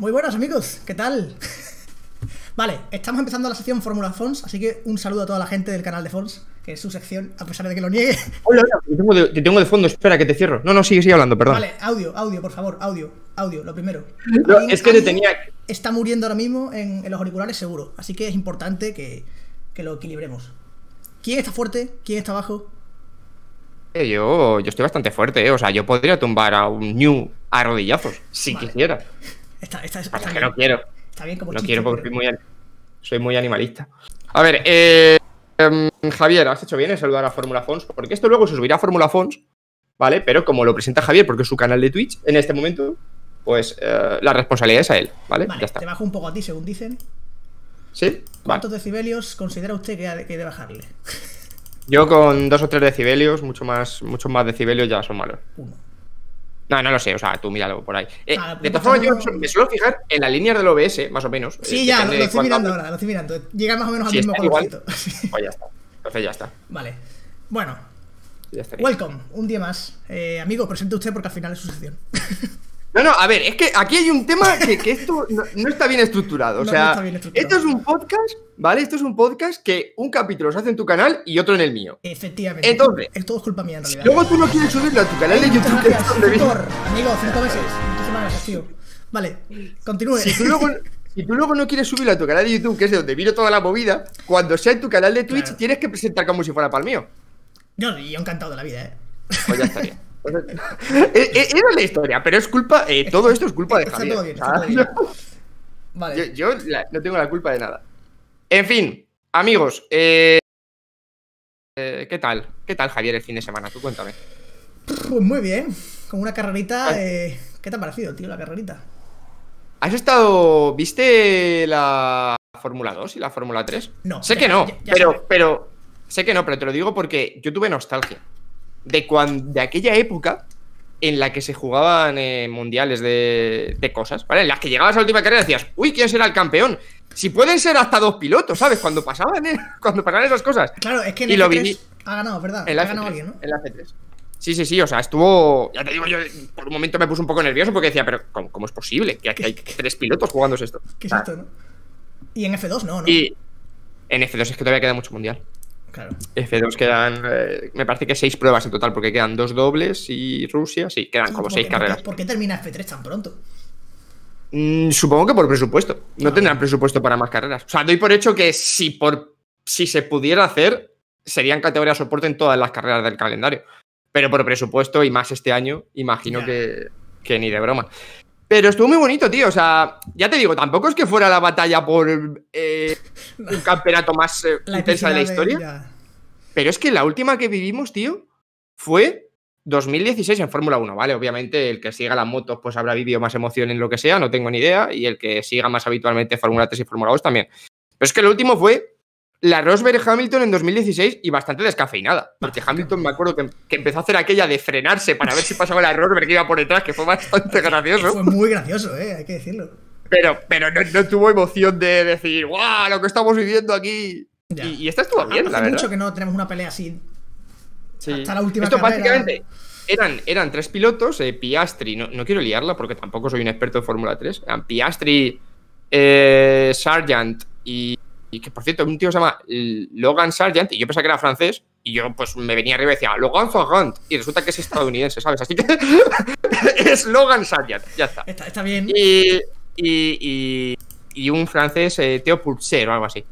Muy buenas amigos, ¿qué tal? vale, estamos empezando la sección Fórmula Fons, así que un saludo a toda la gente del canal de Fons, que es su sección, a pesar de que lo niegue. Hola, hola te, tengo de, fondo, espera que te cierro. No, no, sigue, hablando, perdón. Vale, audio, audio, por favor, audio, audio, lo primero. es que te tenía... Está muriendo ahora mismo en, los auriculares seguro, así que es importante que, lo equilibremos. ¿Quién está fuerte? ¿Quién está bajo? Eh, yo, yo estoy bastante fuerte, ¿eh? o sea, yo podría tumbar a un New a rodillazos, si quisiera. Está, no quiero. Está bien como No quiero porque soy, muy, animalista. A ver, eh, em, Javier, has hecho bien en saludar a Fórmula Fons, porque esto luego se subirá a Fórmula Fons, ¿vale? Pero como lo presenta Javier, porque es su canal de Twitch en este momento, pues eh, la responsabilidad es a él, ¿vale? ya está. Te bajo un poco a ti, según dicen. ¿Sí? ¿Cuántos decibelios considera usted que hay de bajarle? Yo con dos o tres decibelios, mucho más, muchos más decibelios ya son malos. No, no lo sé, o sea, tú míralo por ahí. Eh, ah, de pues todas formas, yo me suelo fijar en la línea del OBS, más o menos. Sí, eh, ya, lo, estoy mirando ahora, lo estoy mirando. Llega más o menos al mismo colorcito. pues ya está. Entonces ya está. Vale. Bueno. Ya Welcome, un día más. Eh, amigo, presente usted porque al final es su sesión No, no, a ver, es que aquí hay un tema que, esto no, está bien estructurado. O sea, esto es un podcast, ¿vale? Esto es un podcast que un capítulo se hace en tu canal y otro en el mío. Efectivamente. Entonces, es todo culpa mía en realidad. Luego tú no quieres subirlo a tu canal de YouTube. que es amigo, cinco meses. Muchísimas semanas, tío. Vale, continúe. Si tú luego. no quieres subirlo a tu canal de YouTube, que es de donde vino toda la movida, cuando sea en tu canal de Twitch tienes que presentar como si fuera para el mío. Yo, yo encantado de la vida, ¿eh? Pues ya bien E, e, era la historia, pero es culpa. Eh, todo esto es culpa de Javier. Vale. Yo, no tengo la culpa de nada. En fin, amigos, eh, eh, ¿qué tal? ¿Qué tal, Javier, el fin de semana? Tú cuéntame. Pues muy bien, con una carrerita. ¿Qué te ha parecido, tío, la carrerita? ¿Has estado. ¿Viste la Fórmula 2 y la Fórmula 3? No. Sé que no, pero. Sé que no, pero te lo digo porque yo tuve nostalgia de, de aquella época en la que se jugaban eh, mundiales de, cosas, ¿vale? En las que llegabas a la última carrera y decías, uy, ¿quién será el campeón? Si pueden ser hasta dos pilotos, ¿sabes? Cuando pasaban, ¿eh? Cuando pasaban esas cosas. Claro, es que en el F3 ha ganado, ¿verdad? En ha F3, Sí, sí, sí, o sea, estuvo. Ya te digo, yo por un momento me puse un poco nervioso porque decía, pero ¿cómo, es posible que aquí hay tres pilotos jugándose esto? ¿Qué es esto, ah. no? Y en F2 no, ¿no? Y en F2 es que todavía queda mucho mundial. F2 quedan, eh, me parece que seis pruebas en total, porque quedan dos dobles y Rusia, sí, quedan como seis carreras. ¿Por qué termina F3 tan pronto? Mm, supongo que por presupuesto. No tendrán presupuesto para más carreras. O sea, doy por hecho que si, por, si se pudiera hacer, serían categoría soporte en todas las carreras del calendario. Pero por presupuesto, y más este año, imagino que, que ni de broma. Pero estuvo muy bonito, tío. O sea, ya te digo, tampoco es que fuera la batalla por eh, un campeonato más eh, intensa de la historia. pero es que la última que vivimos, tío, fue 2016 en Fórmula 1, ¿vale? Obviamente el que siga las motos pues habrá vivido más emoción en lo que sea, no tengo ni idea. Y el que siga más habitualmente Fórmula 3 y Fórmula 2 también. Pero es que lo último fue la Rosberg Hamilton en 2016 y bastante descafeinada. Porque Hamilton me acuerdo que, empezó a hacer aquella de frenarse para ver si pasaba la Rosberg que iba por detrás, que fue bastante gracioso. Fue muy gracioso, eh, hay que decirlo. Pero, pero no, tuvo emoción de decir, ¡guau! Lo que estamos viviendo aquí. Y, y, esta estuvo bien, la verdad. mucho que no tenemos una pelea así. Hasta la última Esto básicamente. Eran, eran, tres pilotos, eh, Piastri, no, quiero liarla porque tampoco soy un experto en Fórmula 3, eran Piastri, eh, Sargent y y que, por cierto, un tío se llama Logan Sargent, y yo pensaba que era francés, y yo pues me venía arriba y decía, Logan Sargent, y resulta que es estadounidense, ¿sabes? Así que es Logan Sargent, ya está. Está, bien. Y, y, y, un francés, Teo eh, Theo Pulcher o algo así.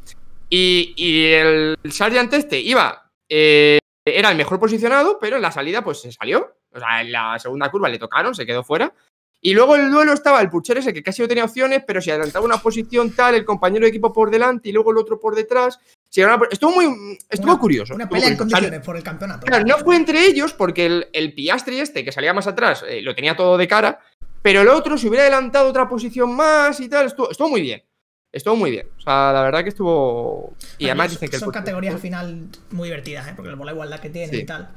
Y, el Sargent este iba, eh, era el mejor posicionado, pero en la salida pues se salió. O sea, en la segunda curva le tocaron, se quedó fuera. Y luego el duelo estaba el puchero ese que casi no tenía opciones, pero si adelantaba una posición tal, el compañero de equipo por delante y luego el otro por detrás. Estuvo muy estuvo curioso. Una pelea en condiciones por el campeonato. no fue entre ellos porque el, piastre este que salía más atrás eh, lo tenía todo de cara, pero el otro se hubiera adelantado otra posición más y tal. Estuvo, muy bien. Estuvo muy bien. O sea, la verdad que estuvo. Y además dicen que. Son categorías al final muy divertidas, ¿eh? porque igual la que tiene y tal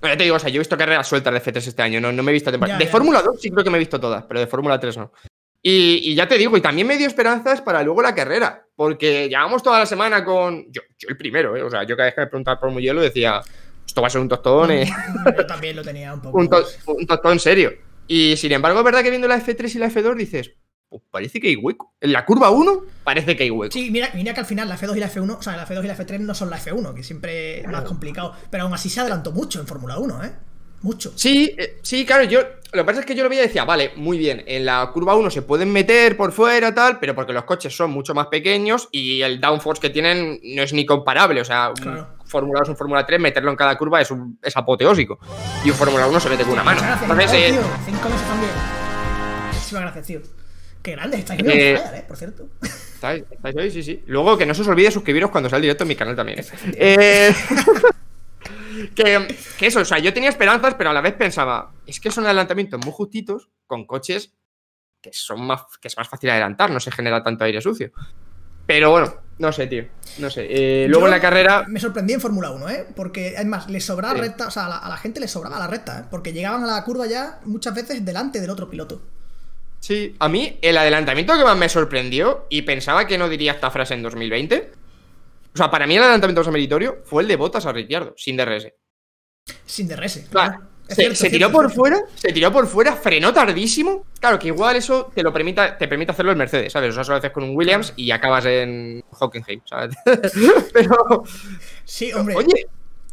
te digo, o sea, yo he visto carreras sueltas de F3 este año, no, me he visto de Fórmula 2 sí creo que me he visto todas, pero de Fórmula 3 no. Y, ya te digo, y también me dio esperanzas para luego la carrera, porque llevamos toda la semana con. Yo, el primero, eh, O sea, yo cada vez que me preguntaba por Mugello decía, esto va a ser un tostón. Eh". Yo también lo tenía un poco. un, to serio. Y sin embargo, es verdad que viendo la F3 y la F2 dices, pues parece que hay hueco. En la curva 1 parece que hay hueco. Sí, mira, que al final la F2 y la F1, o sea, la F2 y la F3 no son la F1, que siempre es más complicado. Pero aún así se adelantó mucho en Fórmula 1, ¿eh? Mucho. Sí, eh, sí, claro, yo. Lo que pasa es que yo lo veía y decía, vale, muy bien, en la curva 1 se pueden meter por fuera, tal, pero porque los coches son mucho más pequeños y el downforce que tienen no es ni comparable. O sea, Fórmula 2, un Fórmula 3, meterlo en cada curva es, un, es apoteósico. Y un Fórmula 1 se mete con una mano. gracias, eh, tío, Cinco meses también. Muchísimas gracias, tío. Qué grande, estáis viendo eh, ¿eh? por cierto. ¿Estáis, hoy? Sí, sí. Luego, que no se os olvide suscribiros cuando sea el directo en mi canal también. Eh, que, eso, o sea, yo tenía esperanzas, pero a la vez pensaba, es que son adelantamientos muy justitos con coches que son más, que es más fácil adelantar, no se genera tanto aire sucio. Pero bueno, no sé, tío. No sé. luego en la carrera. Me sorprendí en Fórmula 1, ¿eh? Porque, además, le sobraba recta. O sea, a la, gente le sobraba la recta, Porque llegaban a la curva ya muchas veces delante del otro piloto. Sí. A mí, el adelantamiento que más me sorprendió, y pensaba que no diría esta frase en 2020, o sea, para mí el adelantamiento más meritorio fue el de botas a Ricciardo, sin DRS. Sin DRS, claro. Se, tiró por fuera, se tiró por fuera, frenó tardísimo. Claro, que igual eso te lo permita, te permite hacerlo el Mercedes, ¿sabes? O sea, solo veces con un Williams y acabas en Hockenheim, ¿sabes? Pero. Sí, hombre. Oye,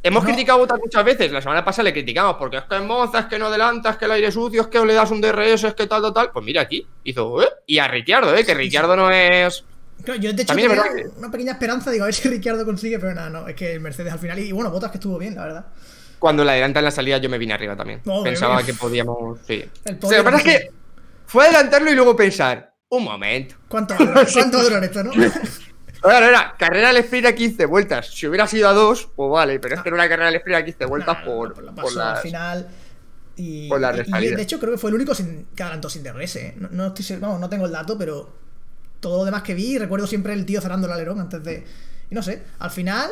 Hemos criticado a muchas veces, la semana pasada le criticamos porque es que es Monza, es que no adelantas, es que el aire sucio, es que le das un DRS, es que tal, tal, tal. Pues mira aquí, hizo, ¿eh? Y a Ricciardo, ¿eh? Que Ricciardo no es. yo de hecho una pequeña esperanza, digo, a ver si Ricciardo consigue, pero nada, no, es que el Mercedes al final, y, bueno, Botas que estuvo bien, la verdad. Cuando le adelanta en la salida yo me vine arriba también. Pensaba que podíamos, sí. O lo que pasa es que fue adelantarlo y luego pensar, un momento. ¿Cuánto, ¿cuánto durar esto, no? Bueno, era carrera al sprint a 15 vueltas. Si hubiera sido a 2, pues vale, pero es que era una carrera al sprint a 15 vueltas por, la final. Y, de hecho creo que fue el único sin, que adelantó sin DRS. ¿eh? No, estoy, no tengo el dato, pero todo lo demás que vi, recuerdo siempre el tío cerrando el alerón antes de... Y no sé, al final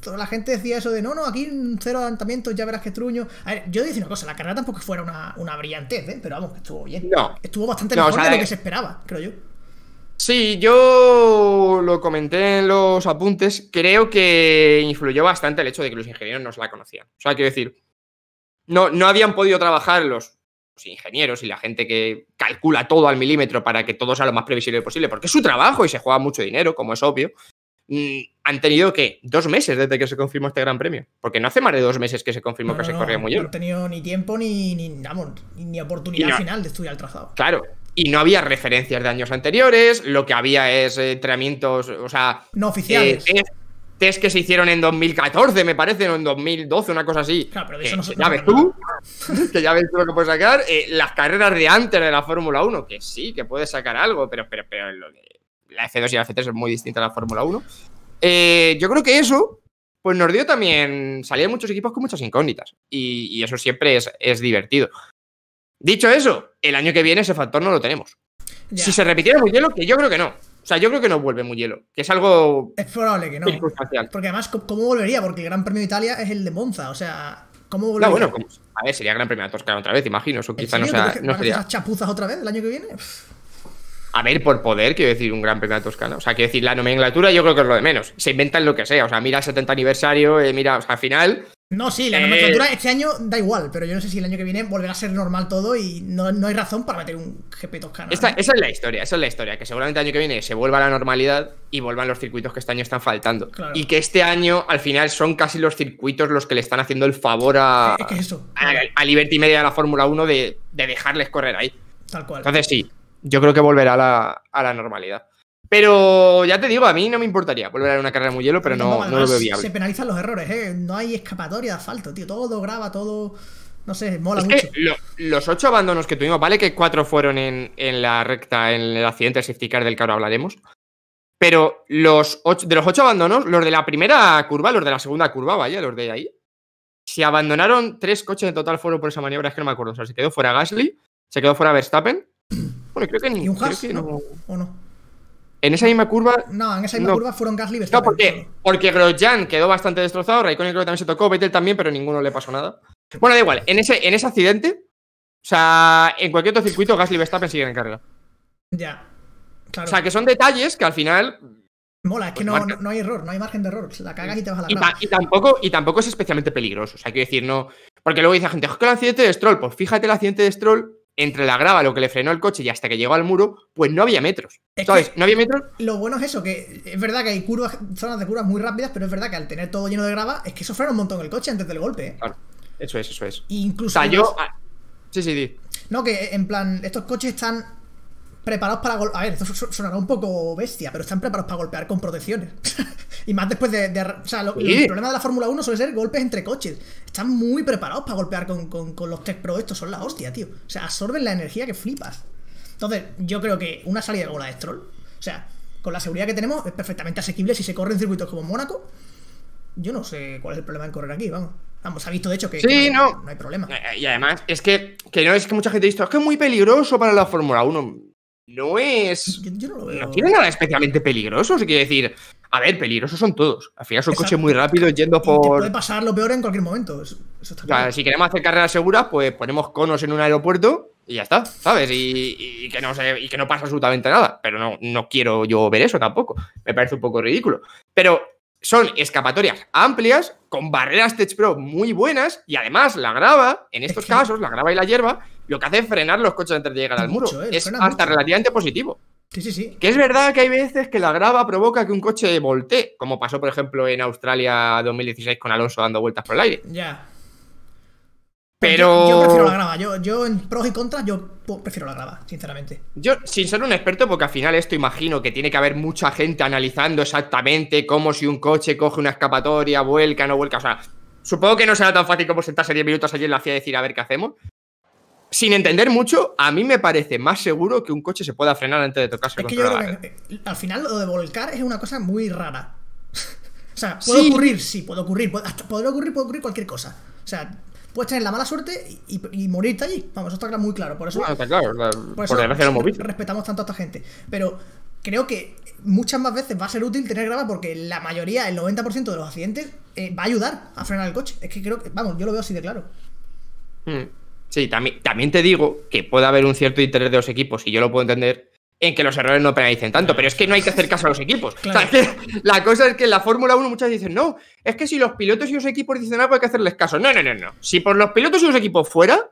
toda la gente decía eso de no, no, aquí cero adelantamientos, ya verás que truño. A ver, yo decía una cosa, la carrera tampoco fue una, una brillantez, ¿eh? pero vamos, estuvo bien. Estuvo bastante mejor de lo eh, que se esperaba, creo yo. Sí, yo lo comenté en los apuntes. Creo que influyó bastante el hecho de que los ingenieros no se la conocían. O sea, quiero decir, no, no habían podido trabajar los, ingenieros y la gente que calcula todo al milímetro para que todo sea lo más previsible posible, porque es su trabajo y se juega mucho dinero, como es obvio. Mm, han tenido que dos meses desde que se confirmó este gran premio, porque no hace más de dos meses que se confirmó que se corría muy bien. No han tenido ni tiempo ni, ni, vamos, ni oportunidad final de estudiar el trazado. Claro, y no había referencias de años anteriores, lo que había es eh, entrenamientos, o sea... No oficiales. Eh, test, que se hicieron en 2014, me parece, o en 2012, una cosa así. Claro, pero de eso no se Ya ves tú, que ya ves tú lo que puedes sacar. Eh, las carreras de antes de la Fórmula 1, que sí, que puedes sacar algo, pero, pero, la F2 y la F3 es muy distinta a la Fórmula 1. yo creo que eso, pues nos dio también Salían muchos equipos con muchas incógnitas. Y, eso siempre es, es divertido. Dicho eso, el año que viene ese factor no lo tenemos. Si se repitiera hielo que yo creo que no. O sea, yo creo que no vuelve muy hielo, que es algo. Es probable que no. Porque además, ¿cómo volvería? Porque el Gran Premio de Italia es el de Monza, o sea. volvería. no, bueno, a ver, sería Gran Premio de Toscana otra vez, imagino. Eso quizá no sea. No sería... chapuzas otra vez el año que viene? A ver, por poder, quiero decir, un Gran Premio de Toscana. O sea, quiero decir, la nomenclatura yo creo que es lo de menos. Se inventan lo que sea. O sea, mira el 70 aniversario, eh, mira, o sea, al final no, sí, la eh, nomenclatura este año da igual, pero yo no sé si el año que viene volverá a ser normal todo y no, hay razón para meter un GP Toscana. Esa es la historia, esa es la historia, que seguramente el año que viene se vuelva a la normalidad y vuelvan los circuitos que este año están faltando. Y que este año al final son casi los circuitos los que le están haciendo el favor a, a, Liberty Media de la Fórmula 1 de, dejarles correr ahí. Tal Entonces sí, yo creo que volverá a la normalidad. Pero ya te digo, a mí no me importaría volver a una carrera muy hielo, pero no, no, lo veo viable. Se penalizan los errores, ¿eh? No hay escapatoria de asfalto, tío. Todo graba, todo. No sé, mola mucho. los ocho abandonos que tuvimos, vale que cuatro fueron en, la recta, en el accidente de safety car del que ahora hablaremos. Pero los de los ocho abandonos, los de la primera curva, los de la segunda curva, vaya, los de ahí, se abandonaron tres coches de total fueron por esa maniobra, es que no me acuerdo. O sea, se quedó fuera Gasly, se quedó fuera Verstappen. Bueno, creo que ni. ¿Y un Haas? ¿O no? En esa misma curva. No, en esa misma curva fueron Gasly No, ¿por qué? Porque Grosjean quedó bastante destrozado, Raikkonen creo que también se tocó, Vettel también, pero ninguno le pasó nada. Bueno, da igual, en ese, en ese accidente, o sea, en cualquier otro circuito, Gasly y Verstappen siguen en carga. Ya. O sea, que son detalles que al final. Mola, es que pues no, hay error, no hay margen de error. La cagas y te vas a la y, y, tampoco, y tampoco es especialmente peligroso. O sea, quiero decir, no. Porque luego dice la gente, ah, ¿qué el accidente de Stroll? Pues fíjate el accidente de Stroll entre la grava, lo que le frenó el coche y hasta que llegó al muro, pues no había metros. entonces No había metros. Lo bueno es eso, que es verdad que hay curvas, zonas de curvas muy rápidas, pero es verdad que al tener todo lleno de grava, es que eso frena un montón el coche antes del golpe. ¿eh? Claro. Eso es, eso es. incluso. yo... Sí, sí, sí. No, que en plan, estos coches están preparados para golpear. A ver, esto sonará un poco bestia, pero están preparados para golpear con protecciones. y más después de. o sea, el problema de la Fórmula 1 suele ser golpes entre coches. Están muy preparados para golpear con, los Tech Pro. Estos son la hostia, tío. O sea, absorben la energía que flipas. Entonces, yo creo que una salida de la de Stroll, o sea, con la seguridad que tenemos, es perfectamente asequible si se corre en circuitos como Mónaco. Yo no sé cuál es el problema en correr aquí, vamos. Vamos, ha visto de hecho que, no, hay problema. Eh, eh, y además, es que, que no es que mucha gente ha visto, es que es muy peligroso para la Fórmula 1 no es. Yo no, lo tiene nada especialmente peligroso. si quiere decir, a ver, peligrosos son todos. Al final son un coche muy rápido yendo por. puede pasar lo peor en cualquier momento. si queremos hacer carreras seguras, pues ponemos conos en un aeropuerto y ya está, ¿sabes? Y, que no que no pasa absolutamente nada. Pero no, no quiero yo ver eso tampoco. Me parece un poco ridículo. Pero son escapatorias amplias, con barreras Tech Pro muy buenas y además la grava, en estos casos, la grava y la hierba lo que hace es frenar los coches antes de llegar al muro. Eh, es hasta relativamente positivo. Sí, sí, sí. Que es verdad que hay veces que la grava provoca que un coche voltee, como pasó, por ejemplo, en Australia 2016 con Alonso dando vueltas por el aire. Ya. Pero. Yo, prefiero la grava. Yo, en pros y contras, yo prefiero la grava, sinceramente. Yo, sin ser un experto, porque al final esto imagino que tiene que haber mucha gente analizando exactamente cómo si un coche coge una escapatoria, vuelca, no vuelca. O sea, supongo que no será tan fácil como sentarse 10 minutos allí en la FIA y decir a ver qué hacemos sin entender mucho, a mí me parece más seguro que un coche se pueda frenar antes de tocarse es que yo al final lo de volcar es una cosa muy rara. o sea, puede ocurrir, sí, puede ocurrir, puede, ocurrir, puede ocurrir cualquier cosa. O sea, puedes tener la mala suerte y, morirte allí. Vamos, eso está muy claro. Por eso, está claro, por, eso, Respetamos tanto a esta gente. Pero creo que muchas más veces va a ser útil tener grava porque la mayoría, el 90% de los accidentes, eh, va a ayudar a frenar el coche. Es que creo que, vamos, yo lo veo así de claro. Hmm. Sí, también, te digo que puede haber un cierto interés de los equipos, y yo lo puedo entender, en que los errores no penalicen tanto, pero es que no hay que hacer caso a los equipos. la cosa es que en la Fórmula 1 muchas veces dicen, no, es que si los pilotos y los equipos dicen algo hay que hacerles caso. No, no, no, no. Si por los pilotos y los equipos fuera,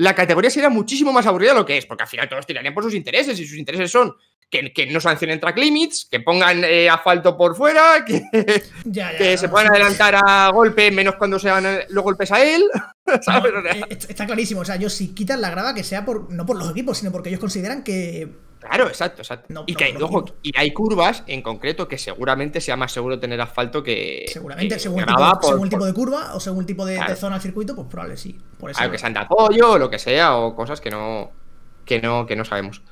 la categoría sería muchísimo más aburrida de lo que es, porque al final todos tirarían por sus intereses y sus intereses son que, no sancionen track limits, que pongan eh, asfalto por fuera, que, se puedan adelantar a golpe, menos cuando sean eh, los golpes a él. Eh, está clarísimo, o sea, ellos si quitan la grava, que sea por, no por los equipos, sino porque ellos consideran que Claro, exacto, exacto. y, hay, y hay curvas en concreto que seguramente sea más seguro tener asfalto que. Seguramente, según, el tipo, de curva o según tipo de, zona del circuito, pues probable sí. Aunque que sean de apoyo o lo que sea, o cosas que no, que no, que no sabemos.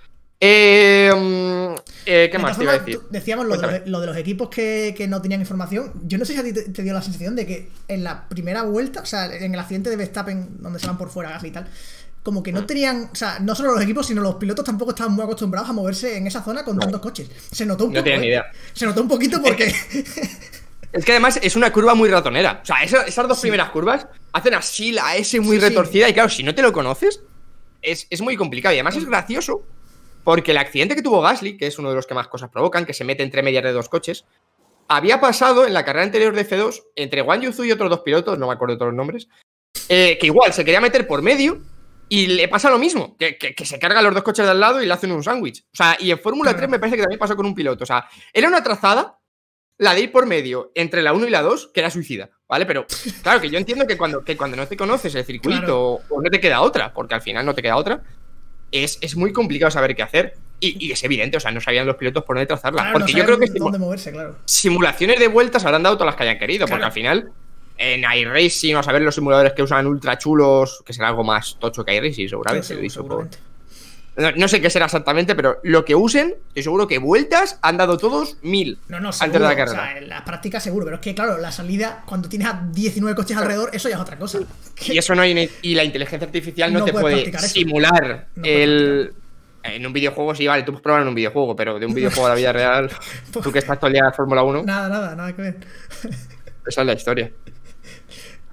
Eh, mm, eh, ¿Qué más te iba a decir? Decíamos lo de, e, los equipos que, no tenían información. Yo no sé si a ti te, dio la sensación de que en la primera vuelta, o sea, en el accidente de Verstappen, donde se van por fuera y tal, como que no mm. tenían, o sea, no solo los equipos, sino los pilotos tampoco estaban muy acostumbrados a moverse en esa zona con tantos coches. Se notó un no ¿eh? Idea. Se notó un poquito porque. Es que, además es una curva muy ratonera. O sea, esas, dos primeras curvas hacen así la S muy retorcida. Y claro, si no te lo conoces, es, muy complicado. Y además es gracioso porque el accidente que tuvo Gasly, que es uno de los que más cosas provocan, que se mete entre medias de dos coches, había pasado en la carrera anterior de F2 entre Wang Yuzu y otros dos pilotos, no me acuerdo todos los nombres, eh, que igual se quería meter por medio y le pasa lo mismo, que, se carga los dos coches de al lado y le hacen un sándwich. O sea, y en Fórmula 3 me parece que también pasó con un piloto. O sea, era una trazada, la de ir por medio entre la 1 y la 2, que era suicida, ¿vale? Pero claro, que yo entiendo que cuando, cuando no te conoces el circuito o, no te queda otra, porque al final no te queda otra, es, es muy complicado saber qué hacer. Y, es evidente, o sea, no sabían los pilotos por dónde trazarla. porque yo creo que simulaciones de vueltas habrán dado todas las que hayan querido, porque al final en iRacing, o saber los simuladores que usan ultra chulos, que será algo más tocho que iRacing, seguramente. No, sé qué será exactamente, pero lo que usen, estoy seguro que vueltas han dado todos mil no, no, antes de la carrera. O en la práctica seguro, pero es que claro, la salida, cuando tienes a 19 coches alrededor, eso ya es otra cosa. Y eso no hay, y la inteligencia artificial no, te puede simular el en un videojuego sí, vale, tú puedes probar en un videojuego, pero de un videojuego a la vida real, pues tú que estás todo Fórmula 1. Nada, nada, nada que ver. Esa es la historia.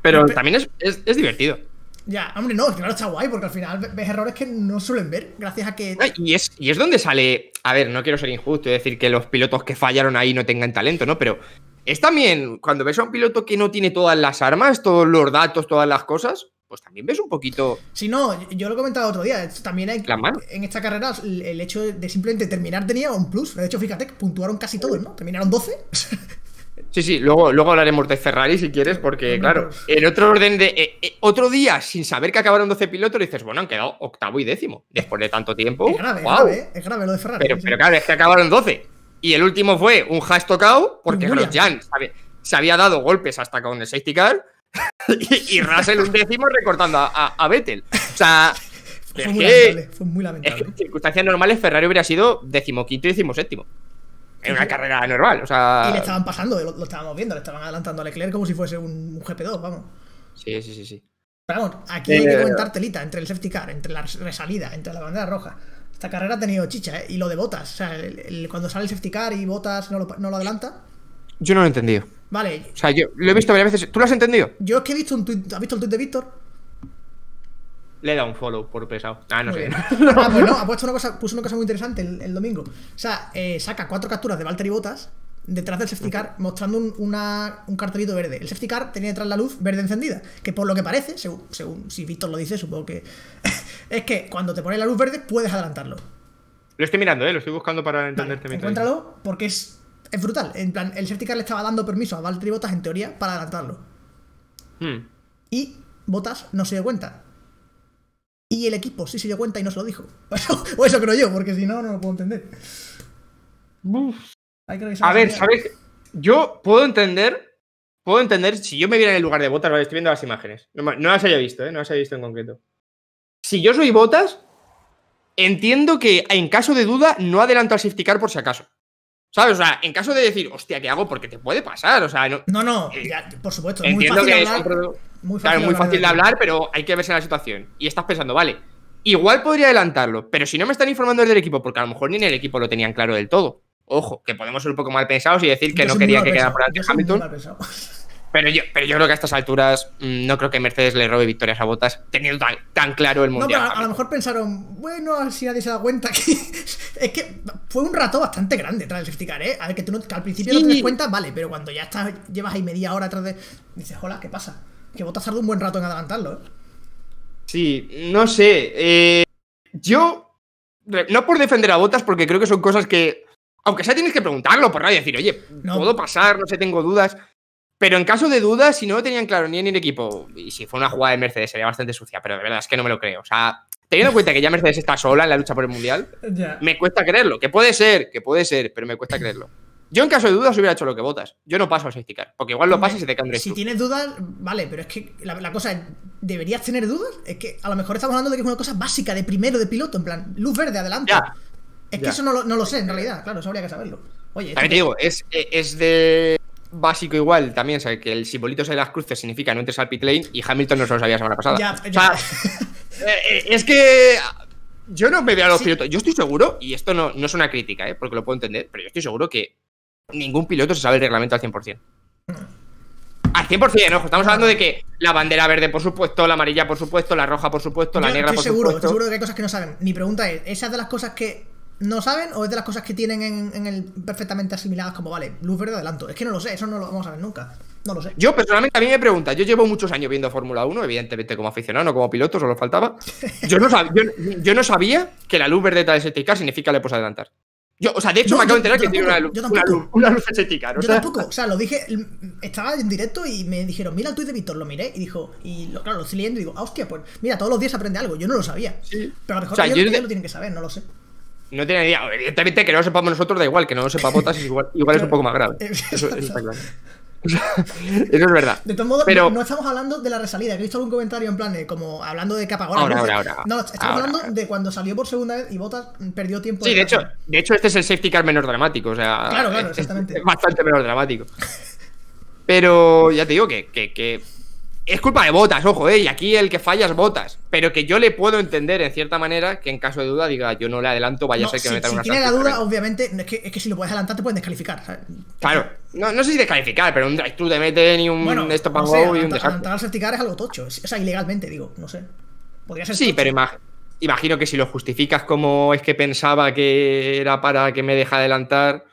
Pero también es, es, divertido. Ya, hombre, no, claro, está guay, porque al final ves errores que no suelen ver, gracias a que. Ah, y es, y es donde sale. A ver, no quiero ser injusto y decir que los pilotos que fallaron ahí no tengan talento, ¿no? Pero es también, cuando ves a un piloto que no tiene todas las armas, todos los datos, todas las cosas, pues también ves un poquito. Si no, yo lo he comentado otro día. También hay, en esta carrera el hecho de simplemente terminar tenía un plus. De hecho, fíjate, puntuaron casi todos, ¿no? Terminaron 12. Sí, sí, luego, luego hablaremos de Ferrari si quieres, porque claro, pues. en otro orden de. Eh, eh, otro día, sin saber que acabaron 12 pilotos, dices, bueno, han quedado octavo y décimo después de tanto tiempo. Es grave, es grave, lo de Ferrari. Pero, claro, es que acabaron 12. Y el último fue un hash tocado, porque Grosjean se había dado golpes hasta con el safety car y, Russell un décimo recortando a, Vettel. O sea. Fue muy, en circunstancias normales Ferrari hubiera sido quinto y séptimo en una carrera normal. O sea... Y le estaban pasando, lo, estábamos viendo, le estaban adelantando a Leclerc como si fuese un, GP2, vamos. Sí, sí, sí, sí. Pero vamos, aquí hay que eh, comentar telita entre el safety car, entre la resalida, entre la bandera roja. Esta carrera ha tenido chicha, ¿eh? Y lo de botas. O sea, cuando sale el safety car y botas no lo, no lo adelanta. Yo no lo he entendido. Vale. O sea, yo lo he visto varias veces. ¿Tú lo has entendido? Yo es que he visto un tuit. ¿Has visto el tuit de Víctor? Le he un follow por pesado. Ah, no sé. Ah, pues no, ha puesto una cosa, puso una cosa muy interesante el, domingo. O sea, eh, saca cuatro capturas de Valtteri Botas detrás del safety car mostrando un, cartelito verde. El safety car tenía detrás la luz verde encendida, que por lo que parece, según, si Víctor lo dice, supongo que es que cuando te pones la luz verde puedes adelantarlo. Lo estoy mirando, ¿eh? lo estoy buscando para entenderte vale, Encuéntralo porque es, es, brutal. En plan, el safety car le estaba dando permiso a Valtteri Bottas, en teoría, para adelantarlo. Hmm. Y Botas no se dio cuenta. Y el equipo sí se dio cuenta y nos lo dijo. o eso creo yo, porque si no, no lo puedo entender. a ver, ¿sabes? Yo puedo entender, puedo entender, si yo me viera en el lugar de Botas, vale, estoy viendo las imágenes. No, las haya visto, ¿eh? No las haya visto en concreto. Si yo soy Botas, entiendo que en caso de duda no adelanto al safety por si acaso. ¿Sabes? O sea, en caso de decir, hostia, ¿qué hago? Porque te puede pasar, o sea, no. No, no, eh, por supuesto. Muy fácil, de hablar, pero hay que verse la situación. Y estás pensando, vale, igual podría adelantarlo, pero si no me están informando el del equipo, porque a lo mejor ni en el equipo lo tenían claro del todo. Ojo, que podemos ser un poco mal pensados y decir que no quería que quedara por delante Hamilton. Pero yo, pero yo creo que a estas alturas mm, no creo que Mercedes le robe victorias a Botas teniendo tan, claro el mundial. a, lo mejor pensaron, bueno, si nadie se da cuenta que. es que fue un rato bastante grande tras el safety ¿eh? A ver, que tú no, al principio no te das cuenta, vale, pero cuando ya estás, llevas ahí media hora atrás de. Dices, hola, ¿qué pasa? Que Botas tardó un buen rato en adelantarlo, ¿eh? Sí, no sé. Eh, yo. No por defender a Botas, porque creo que son cosas que. Aunque sea tienes que preguntarlo por radio, decir, oye, puedo pasar, no sé, tengo dudas. Pero en caso de dudas, si no lo tenían claro ni en el equipo, y si fue una jugada de Mercedes, sería bastante sucia, pero de verdad es que no me lo creo. O sea, teniendo en cuenta que ya Mercedes está sola en la lucha por el mundial, me cuesta creerlo. Que puede ser, que puede ser, pero me cuesta creerlo. Yo en caso de dudas hubiera hecho lo que votas. Yo no paso a safety porque igual lo pases y te cambias. Si tienes dudas, vale, pero es que la, cosa es, ¿deberías tener dudas? Es que a lo mejor estamos hablando de que es una cosa básica de primero de piloto, en plan, luz verde, adelante. es que eso no lo, sé en realidad, claro, eso habría que saberlo. Oye, este te digo, es, de básico igual también, ¿sabes? que el simbolito de las cruces significa no entres al pit lane y Hamilton no se lo sabía la semana pasada. Eh, eh, es que yo no me veo a los pilotos. Yo estoy seguro, y esto no, no es una crítica, eh, porque lo puedo entender, pero yo estoy seguro que ningún piloto se sabe el reglamento al 100%. Al 100%, ¿no? Estamos hablando de que la bandera verde, por supuesto, la amarilla, por supuesto, la roja, por supuesto, la negra, por seguro, supuesto. seguro que hay cosas que no saben. Mi pregunta es, ¿esas de las cosas que no saben o es de las cosas que tienen en, el perfectamente asimiladas como, vale, luz verde adelanto? Es que no lo sé, eso no lo vamos a ver nunca. No lo sé. Yo personalmente a mí me pregunta, yo llevo muchos años viendo Fórmula 1, evidentemente como aficionado, no como piloto, solo faltaba. Yo no, sabía, yo, no sabía que la luz verde de ese significa le puedes adelantar. Yo, o sea, de hecho me acabo de enterar que tiene una luz, una luz, una luz ¿no? Yo tampoco, o sea, lo dije, mm, estaba en directo y me dijeron, mira el tuit de Víctor, lo miré y dijo, y claro, lo estoy leyendo y digo, ah, hostia, pues mira, todos los días aprende algo, yo no lo sabía. Sí. Pero a lo mejor ellos, yo... lo tienen que saber, no lo sé. No tiene idea. Evidentemente que no lo sepamos nosotros da igual, que no lo sepamos Botas igual, igual es un poco más grave. eso está claro. eso es verdad. De todos modos, pero... no, estamos hablando de la resalida. He visto algún comentario en plan de, como hablando de que Ahora, ahora, ahora, No, estamos hablando de cuando salió por segunda vez y Botas perdió tiempo. Sí, de, hecho, de hecho, este es el safety car menos dramático. O sea, claro, claro, exactamente. Es bastante menos dramático. Pero ya te digo que, que, que es culpa de Botas, ojo, eh, y aquí el que falla es Botas, pero que yo le puedo entender en cierta manera que en caso de duda diga yo no le adelanto, vaya a ser que si, me metan si tiene la duda, obviamente, es que, es que, si lo puedes adelantar te pueden descalificar. Claro, no, no sé si descalificar, pero un drive-thru te mete ni un bueno, esto no sé, y un desastre. Adelantar al safety es algo tocho, o sea, ilegalmente, digo, no sé. Podría ser Sí, pero imagino que si lo justificas como es que pensaba que era para que me deja adelantar.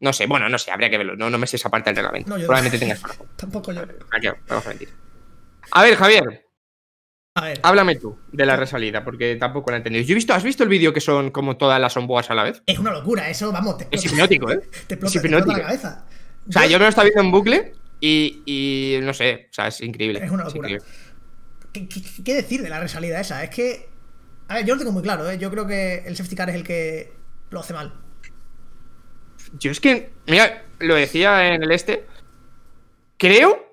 No sé, bueno, no sé, habría que verlo. No, no me sé esa parte del reglamento. No, yo Probablemente no. tengas Tampoco yo. vamos a mentir. A ver, Javier. Háblame tú de la resalida, porque tampoco la he entendido. Yo visto, ¿has visto el vídeo que son como todas las onboas a la vez? Es una locura, eso, vamos, Es hipnótico, ¿eh? Te es hipnótico. la cabeza. O sea, yo me lo estaba viendo en bucle y, no sé, o sea, es increíble. Es una locura. ¿Qué, decir de la resalida esa? Es que a ver, yo lo tengo muy claro, ¿eh? Yo creo que el safety es el que lo hace mal. Yo es que, mira, lo decía en el este. Creo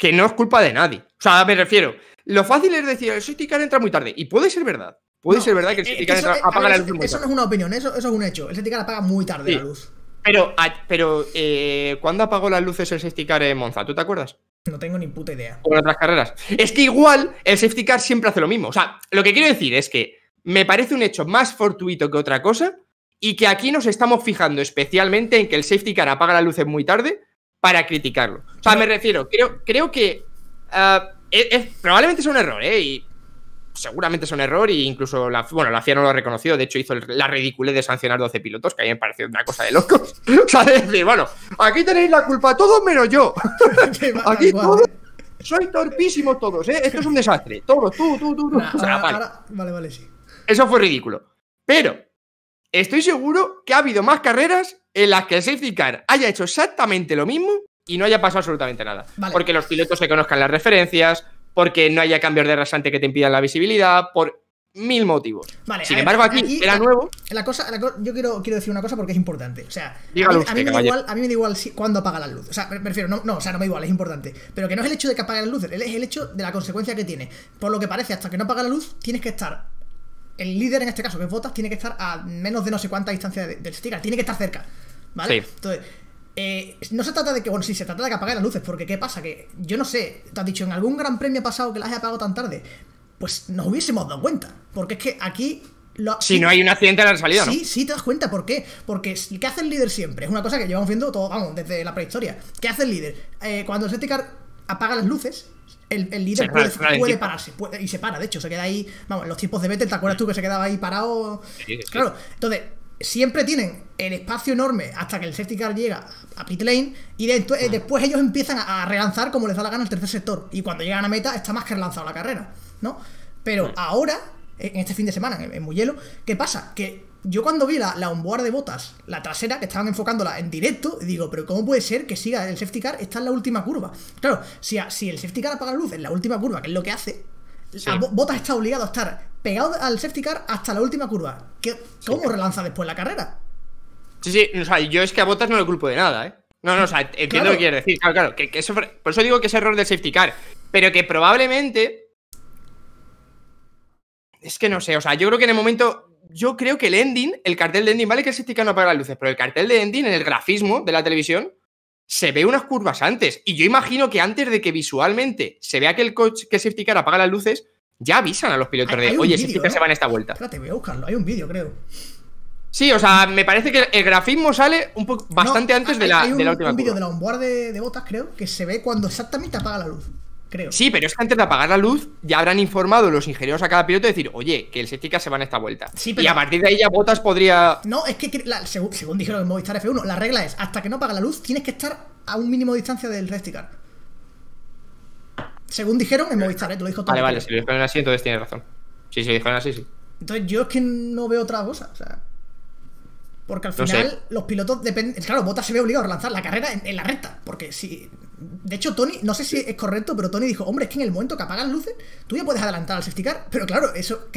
que no es culpa de nadie. O sea, me refiero, lo fácil es decir, el safety car entra muy tarde. Y puede ser verdad. Puede ser verdad que el safety car apaga la luz. muy tarde. eso no es una opinión, eso, es un hecho. El safety car apaga muy tarde la luz. Pero, pero eh, ¿cuándo apagó las luces el safety car en Monza? ¿Tú te acuerdas? No tengo ni puta idea. otras carreras. Es que igual el safety car siempre hace lo mismo. O sea, lo que quiero decir es que me parece un hecho más fortuito que otra cosa y que aquí nos estamos fijando especialmente en que el safety car apaga las luces muy tarde para criticarlo. O sea, me refiero, creo, creo que ah, e, probablemente es un error, ¿eh? Y seguramente es un error e incluso la, bueno, la FIA no lo ha reconocido, de hecho hizo la ridiculez de sancionar 12 pilotos, que a mí me pareció una cosa de locos. o sea, decir, bueno, aquí tenéis la culpa todos menos yo. aquí todos... Soy torpísimo todos, ¿eh? Esto es un desastre. Todos, tú, tú, tú. tú. o sea, vale. vale, vale, sí. Eso fue ridículo. Pero Estoy seguro que ha habido más carreras en las que el safety car haya hecho exactamente lo mismo y no haya pasado absolutamente nada. Porque los pilotos se conozcan las referencias, porque no haya cambios de rasante que te impidan la visibilidad, por mil motivos. Vale, Sin embargo, aquí era nuevo. La cosa, yo quiero, quiero decir una cosa porque es importante. O sea, a mí, me da igual, a mí, me da cuándo apaga la luz O sea, me no, o sea, no me da igual, es importante. Pero que no es el hecho de que apague las luces, es el hecho de la consecuencia que tiene. Por lo que parece, hasta que no apaga la luz, tienes que estar el líder en este caso, que es tiene que estar a menos de no sé cuánta distancia del sticker, tiene que estar cerca, ¿vale? Entonces, eh, no se trata de que, bueno, sí, se trata de que apague las luces, porque ¿qué pasa? Que yo no sé, te has dicho, en algún gran premio pasado que las haya apagado tan tarde, pues nos hubiésemos dado cuenta, porque es que aquí... si no hay un accidente en la salida, Sí, ¿no? sí, te das cuenta, ¿por qué? Porque ¿qué hace el líder siempre? Es una cosa que llevamos viendo todo, vamos, desde la prehistoria. ¿Qué hace el líder? Eh, cuando el sticker apaga las luces, el, líder puede, pararse y se para, de hecho, se queda ahí. Vamos, los tiempos de Betel, ¿te acuerdas tú que se quedaba ahí parado? Claro, entonces siempre tienen el espacio enorme hasta que el safety car llega a pit lane y eh, después ellos empiezan a relanzar como les da la gana el tercer sector y cuando llegan a meta está más que relanzado la carrera, ¿no? Pero ahora, en este fin de semana, en, en Muyelo, ¿qué pasa? Que yo cuando vi la, la onboard de botas, la trasera, que estaban enfocándola en directo, digo, pero ¿cómo puede ser que siga el safety car? Está en la última curva. Claro, si, el safety car apaga la luz en la última curva, que es lo que hace, botas está obligado a estar pegado al safety car hasta la última curva. ¿Cómo relanza después la carrera? Sí, sí, o sea, yo es que a botas no le culpo de nada, ¿eh? No, no, o sea, entiendo lo que quieres decir. Claro, claro, por eso digo que es error del safety car. Pero que probablemente. Es que no sé, o sea, yo creo que en el momento yo creo que el ending, el cartel de ending, vale que safety car no apaga las luces, pero el cartel de ending en el grafismo de la televisión se ve unas curvas antes. Y yo imagino que antes de que visualmente se vea que el coach, que safety car apaga las luces, ya avisan a los pilotos de, oye, safety car se va en esta vuelta. Espérate, voy buscarlo. Hay un vídeo, creo. Sí, o sea, me parece que el grafismo sale un poco bastante antes de, la, hay un, de vídeo de la de, botas, creo, que se ve cuando exactamente apaga la luz. Sí, pero es que antes de apagar la luz ya habrán informado los ingenieros a cada piloto de decir, oye, que el safety se va en esta vuelta. Y a partir de ahí ya Botas podría... No, es que según, dijeron en Movistar F1, la regla es, hasta que no apaga la luz, tienes que estar a un mínimo de distancia del safety Según dijeron en Movistar, ¿eh? lo dijo todo. Vale, vale, si lo dijeron así, entonces tienes razón. Sí, si lo dijeron así, sí. Entonces yo es que no veo otra cosa, o sea... Porque al final los pilotos dependen... Claro, Botas se ve obligado a lanzar la carrera en la recta, porque si de hecho, Tony, no sé si es correcto, pero Tony dijo, hombre, es que en el momento que apagan luces, tú ya puedes adelantar al safety Pero claro, eso,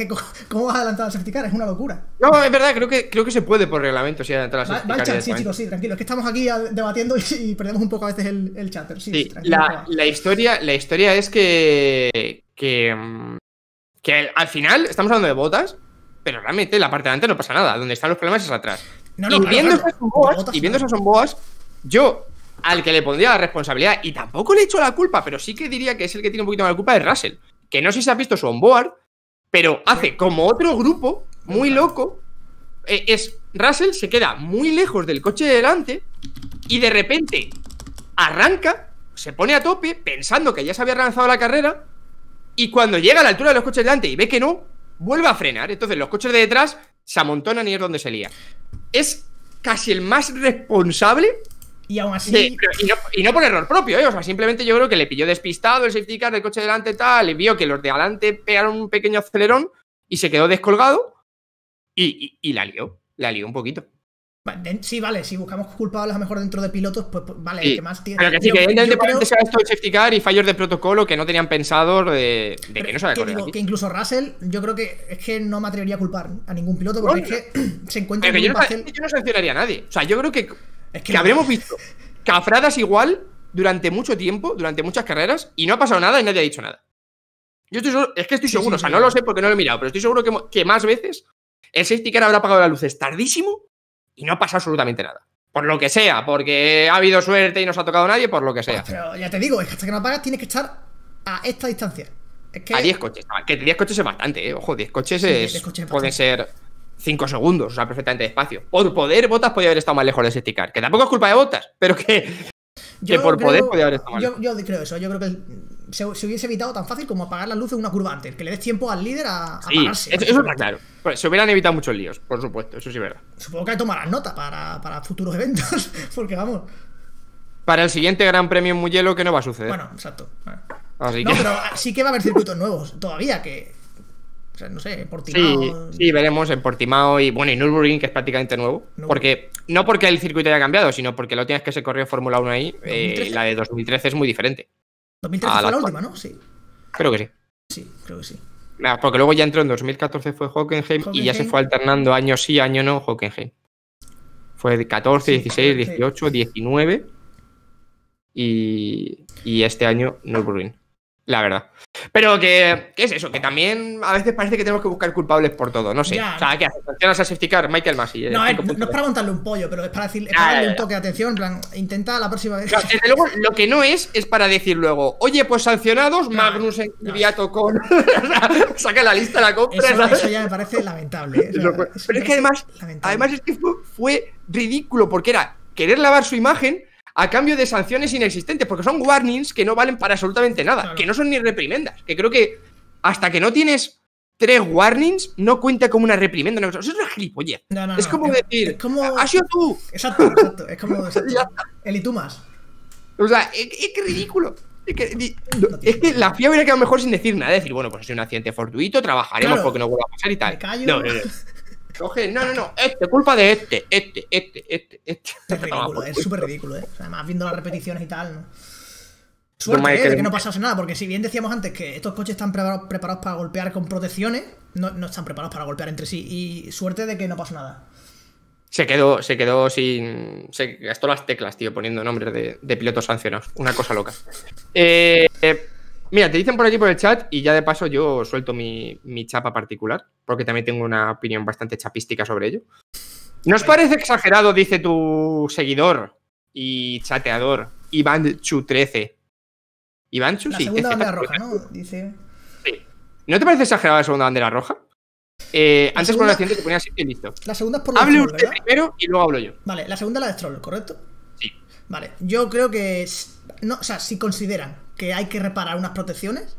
¿cómo vas a adelantar al safety Es una locura. No, es verdad, creo que, creo que se puede por reglamento, Si adelantar al safety sí, chicos, sí, tranquilo. Es que estamos aquí debatiendo y, perdemos un poco a veces el, el sí, sí la, historia, la historia es que, que, que al final estamos hablando de botas, pero realmente la parte de adelante no pasa nada. Donde están los problemas es atrás. viendo y viendo esas son boas, yo al que le pondría la responsabilidad, y tampoco le he hecho la culpa, pero sí que diría que es el que tiene un poquito más la culpa, es Russell. Que no sé si ha visto su onboard, pero hace como otro grupo, muy loco. Eh, es Russell se queda muy lejos del coche de delante y de repente arranca, se pone a tope, pensando que ya se había lanzado la carrera, y cuando llega a la altura de los coches de delante y ve que no, vuelve a frenar. Entonces los coches de detrás se amontonan y es donde se lía. Es casi el más responsable y aún así. y, no, por error propio, ¿eh? O sea, simplemente yo creo que le pilló despistado el safety car del coche delante tal, y vio que los de adelante pegaron un pequeño acelerón y se quedó descolgado y, y, la lió. La lió un poquito. Sí, vale, si buscamos culpables a lo mejor dentro de pilotos, pues, pues vale, que más tiene. Pero que sí, que evidentemente se esto el safety car y fallos de protocolo que no tenían pensado de, que no se correr. que incluso Russell, yo creo que es que no me atrevería a culpar a ningún piloto porque es que se encuentra. yo no sancionaría a nadie. O sea, yo creo que es que, habremos visto cafradas igual durante mucho tiempo, durante muchas carreras, y no ha pasado nada y nadie ha dicho nada. Yo estoy es que estoy seguro, o sea, no lo sé porque no lo he mirado, pero estoy seguro que, más veces el safety car habrá apagado las luces tardísimo y no ha pasado absolutamente nada. Por lo que sea, porque ha habido suerte y no se ha tocado nadie, por lo que sea. pero ya te digo, es que hasta que no apagas tienes que estar a esta distancia. A 10 coches, que 10 coches es bastante, eh, ojo, 10 coches, es, ser 5 segundos, o sea, perfectamente despacio. Por poder, Botas podía haber estado más lejos de ese que tampoco es culpa de Botas, pero que, que por poder podía haber estado más lejos. Yo creo eso, yo creo que se, hubiese evitado tan fácil como apagar la luces en una curva antes, que le des tiempo al líder a, sí, Eso, pues, se hubieran evitado muchos líos, por supuesto, eso sí es verdad. Supongo que hay que tomar nota para, futuros eventos, porque vamos. Para el siguiente Gran Premio en Mugello, que no va a suceder. Bueno, exacto. Así no, pero sí que va a haber circuitos nuevos todavía, que o no sé, en Portimao. Sí, veremos en Portimao y bueno, y Nürburgring, que es prácticamente nuevo. No. Porque, no porque el circuito haya cambiado, sino porque lo última que se corrió Fórmula 1 ahí, eh, la de 2013 es muy diferente. 2013 fue la, última, ¿no? Sí. Creo que sí. Sí, creo que sí. porque luego ya entró en 2014 fue Hockenheim, y ya se fue alternando año sí, año no Hockenheim. Fue 14, 16, 18, 19 y, este año Nürburgring. La verdad. Pero que, ¿qué es eso? Que también a veces parece que tenemos que buscar culpables por todo, no sé. O sea, ¿qué haces? a safety Michael Masi. Eh, no, es, no es para montarle un pollo, pero es para, decir, es para darle un toque de atención, en plan, intenta la próxima vez. luego, lo que no es, es para decir luego, oye, pues sancionados, Magnus en no. con... Saca la lista, la compra. Eso, ya me parece lamentable. Eh. pero es que además, además es que fue ridículo, porque era querer lavar su imagen a cambio de sanciones inexistentes, porque son warnings que no valen para absolutamente nada, que no son ni reprimendas, que creo que hasta que no tienes tres warnings no cuenta como una reprimenda. eso es una gilipollez. es como decir, has sido tú. Exacto, exacto. Es como el y tú más. O sea, es, que ridículo. Es que, la FIA hubiera quedado mejor sin decir nada. Decir, bueno, pues ha sido un accidente fortuito, trabajaremos porque no vuelva a pasar y tal. No, no, no no, no, no, este, culpa de este, este, este, este, este. Es ridículo, es súper ridículo, ¿eh? además, viendo las repeticiones y tal, ¿no? Suerte, ¿eh? de que no pasase nada, porque si bien decíamos antes que estos coches están preparados para golpear con protecciones, no, están preparados para golpear entre sí. Y suerte de que no pasó nada. Se quedó, se quedó sin. Se gastó las teclas, tío, poniendo nombres de, pilotos sancionados. Una cosa loca. eh, eh Mira, te dicen por aquí por el chat y ya de paso yo suelto mi, chapa particular, porque también tengo una opinión bastante chapística sobre ello. ¿Nos parece exagerado, dice tu seguidor y chateador, Iván Chu 13? Iván Chu, sí. Segunda bandera roja, ¿eh? ¿no? Dice... Sí. ¿No te parece exagerada la segunda bandera roja? Eh, antes con la siguiente te así y listo. La por Hable usted primero y luego hablo yo. Vale, la segunda la de troll, ¿correcto? Sí. Vale, yo creo que. No, o sea, si consideran que hay que reparar unas protecciones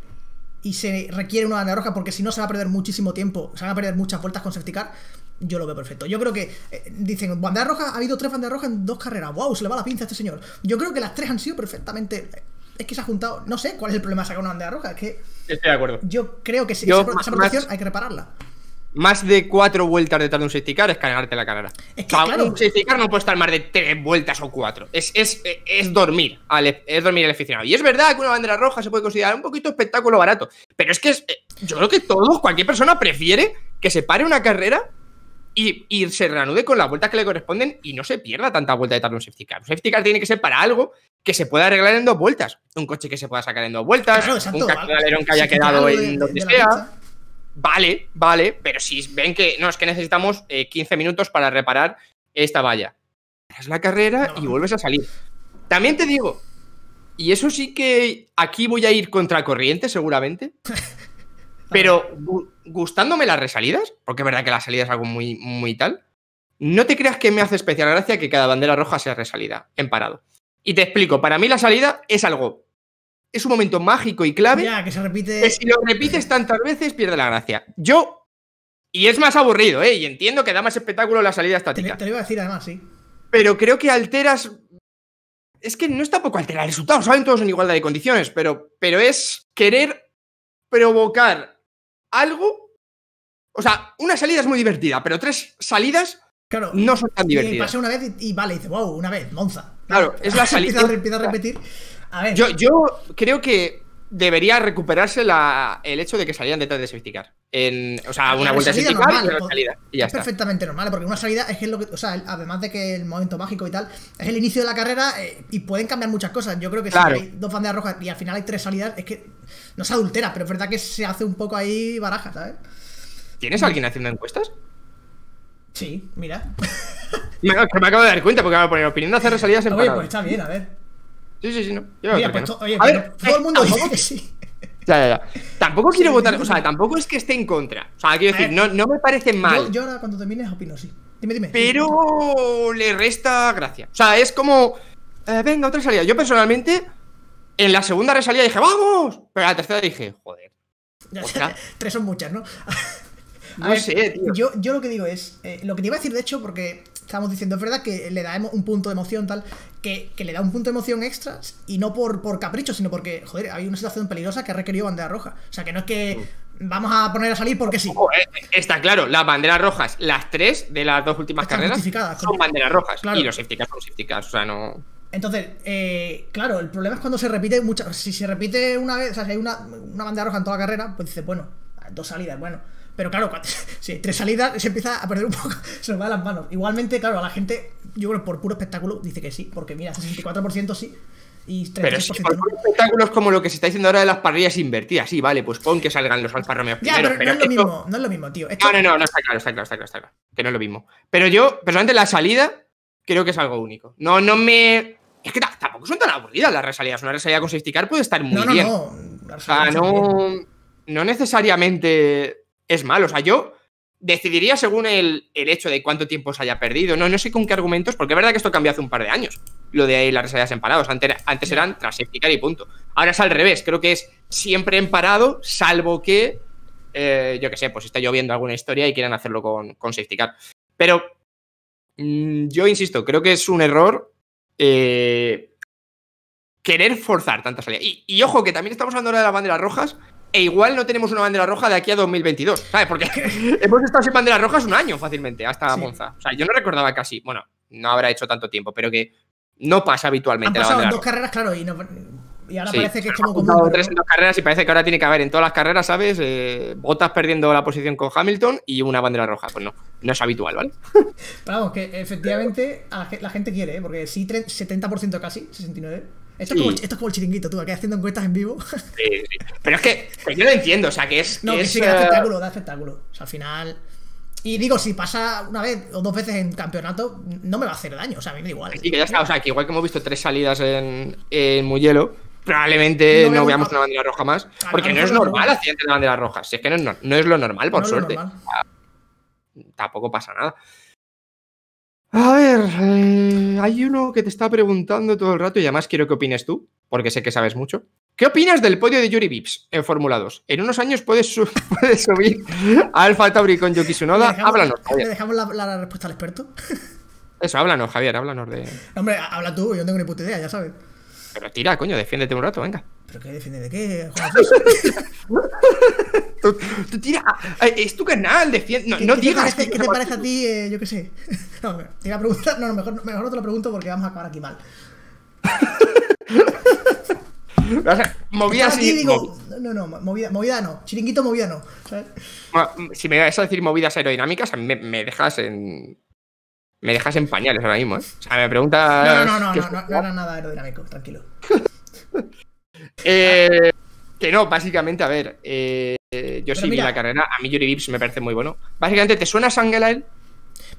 y se requiere una banda roja porque si no se va a perder muchísimo tiempo, se van a perder muchas vueltas con safety car, yo lo veo perfecto. Yo creo que eh, dicen, banda roja, ha habido tres bandas rojas en dos carreras. ¡Wow! Se le va la pinza a este señor. Yo creo que las tres han sido perfectamente. Eh, es que se ha juntado. No sé cuál es el problema de sacar una bandera roja. Es que. Estoy de acuerdo. Yo creo que si esa, protección hay que repararla más de cuatro vueltas de un safety car es cargarte la carrera. para un safety car no puede estar más de tres vueltas o cuatro. Es, es, dormir es dormir el aficionado. Y es verdad que una bandera roja se puede considerar un poquito espectáculo barato. Pero es que eh, yo creo que todos, cualquier persona prefiere que se pare una carrera y, se reanude con las vueltas que le corresponden y no se pierda tanta vuelta de un safety car. Un safety car tiene que ser para algo que se pueda arreglar en dos vueltas. Un coche que se pueda sacar en dos vueltas, un alerón que haya quedado en donde sea. Vale, vale, pero si ven que no, es que necesitamos 15 eh, minutos para reparar esta valla. Es la carrera y vuelves a salir. También te digo, y eso sí que aquí voy a ir contracorriente seguramente, pero gustándome las resalidas, porque es verdad que la salida es algo muy, muy tal, no te creas que me hace especial gracia que cada bandera roja sea resalida, en parado. Y te explico, para mí la salida es algo es un momento mágico y clave. Ya, que se repite. si lo repites tantas veces, pierde la gracia. Yo. Y es más aburrido, ¿eh? Y entiendo que da más espectáculo la salida estática. Te, lo iba a decir además, sí. Pero creo que alteras. Es que no está poco alterar el resultado, saben todos en igualdad de condiciones, pero, pero es querer provocar algo. O sea, una salida es muy divertida, pero tres salidas no son tan divertidas. Y pasa una vez y, vale, dice, wow, una vez, Monza. Claro, es la salida. empieza, a repetir. Yo, creo que debería recuperarse el hecho de que salían detrás de safety o sea, una vuelta de y salida. es perfectamente normal, porque una salida es que es lo que. O sea, además de que el momento mágico y tal, es el inicio de la carrera eh, y pueden cambiar muchas cosas. Yo creo que si hay dos banderas rojas y al final hay tres salidas, es que no se adultera, pero es verdad que se hace un poco ahí baraja, ¿sabes? ¿Tienes a mm. alguien haciendo encuestas? Sí, mira. me, acabo de dar cuenta porque me voy a poner opinión de hacer salidas en Oye, pues está bien, a ver. Sí, sí, sí, Yo pues a ver, todo el mundo eh, dice que sí. Ya, ya, Tampoco quiero votar, o sea, tampoco es que esté en contra. O sea, quiero decir, no, no me parece mal. Yo, ahora cuando termines opino, sí. Dime, dime. Pero le resta gracia. O sea, es como. Eh, venga, otra salida. Yo personalmente, en la segunda resalida dije, ¡vamos! Pero en la tercera dije, joder. tres son muchas, ¿no? no sé, tío. Yo, yo, lo que digo es. Eh, lo que te iba a decir, de hecho, porque estamos diciendo, es verdad que le damos un punto de emoción tal, que, que, le da un punto de emoción extra y no por, por capricho, sino porque, joder, hay una situación peligrosa que ha requerido bandera roja. O sea, que no es que vamos a poner a salir porque sí. Eh, está claro, las banderas rojas, las tres de las dos últimas carreras son banderas rojas y los safety cars son safety o sea, no... Entonces, eh, claro, el problema es cuando se repite muchas. Si se repite una vez, o sea, si hay una, una bandera roja en toda la carrera, pues dice, bueno, dos salidas, bueno. Pero claro, tres salidas, se empieza a perder un poco, se nos va de las manos. Igualmente, claro, a la gente, yo creo por puro espectáculo, dice que sí, porque mira, 64% sí. Y pero sí, por espectáculo espectáculos como lo que se está diciendo ahora de las parrillas invertidas. Sí, vale, pues pon que salgan los Alfa pero, no, es lo mismo, no es lo mismo, tío. No, no, no, no está claro, está claro, está claro, está claro. Que no es lo mismo. Pero yo, personalmente, la salida creo que es algo único. No, no me. Es que tampoco son tan aburridas las resalidas. Una resalida con safety car puede estar muy bien. No, no, no, no necesariamente es malo. O sea, yo decidiría según el, hecho de cuánto tiempo se haya perdido. No, no sé con qué argumentos, porque es verdad que esto cambió hace un par de años, lo de ahí las resalias en parados. Antes, antes eran tras y punto. Ahora es al revés, creo que es siempre en parado, salvo que, eh, yo qué sé, pues está lloviendo alguna historia y quieran hacerlo con, con safety Pero mm, yo insisto, creo que es un error eh, querer forzar tanta salida. Y, y ojo, que también estamos hablando ahora de las banderas rojas, e igual no tenemos una bandera roja de aquí a 2022, ¿sabes? Porque hemos estado sin banderas rojas un año fácilmente, hasta Monza. O sea, yo no recordaba casi, bueno, no habrá hecho tanto tiempo, pero que no pasa habitualmente. dos carreras, claro, y, ahora parece que es como común. tres dos carreras y parece que ahora tiene que haber en todas las carreras, ¿sabes? Eh, botas perdiendo la posición con Hamilton y una bandera roja. Pues no, no es habitual, ¿vale? vamos, que efectivamente la gente quiere, ¿eh? porque sí, 70% casi, 69%. Esto, es como, el chiringuito, tú, aquí haciendo encuestas en vivo. Sí, sí. Pero es que yo lo entiendo, o sea, que es. No, es, que da eh, espectáculo, da espectáculo. O sea, al final. Y digo, si pasa una vez o dos veces en campeonato, no me va a hacer daño, o sea, a mí me da igual. Sí, ya está, o sea, que igual que hemos visto tres salidas en, en Muyelo, probablemente no, veamos una bandera roja más. Porque no es normal accidente de bandera roja, si es que no es, lo normal, por suerte. Tampoco pasa nada. A ver, eh, hay uno que te está preguntando todo el rato y además quiero que opines tú, porque sé que sabes mucho. ¿Qué opinas del podio de Yuri Vips en Fórmula 2? En unos años puedes, subir a Alfa Tauri con Yuki Tsunoda. háblanos, Javier. dejamos la, la, respuesta al experto? Eso, háblanos, Javier, háblanos de. Hombre, habla tú, yo no tengo ni puta idea, ya sabes. Pero tira, coño, defiéndete un rato, venga. ¿Pero qué defiende de qué? tú, tira, es tu canal, defiende. No, ¿Qué, digas. Te ¿Qué te parece a ti, eh, yo qué sé? No, no, mejor, mejor no te lo pregunto porque vamos a acabar aquí mal. movidas movida no, no, movida, movida no. Chiringuito movida no. Si me vas a decir movidas aerodinámicas, me dejas en. Me dejas en pañales ahora mismo, ¿eh? O sea, me pregunta. No, no, no, no, no, no era nada aerodinámico, tranquilo. Eh, que no, básicamente, a ver. Eh, yo sí vi la carrera, a mí Yuri Vips me parece muy bueno. Básicamente, ¿te suena él?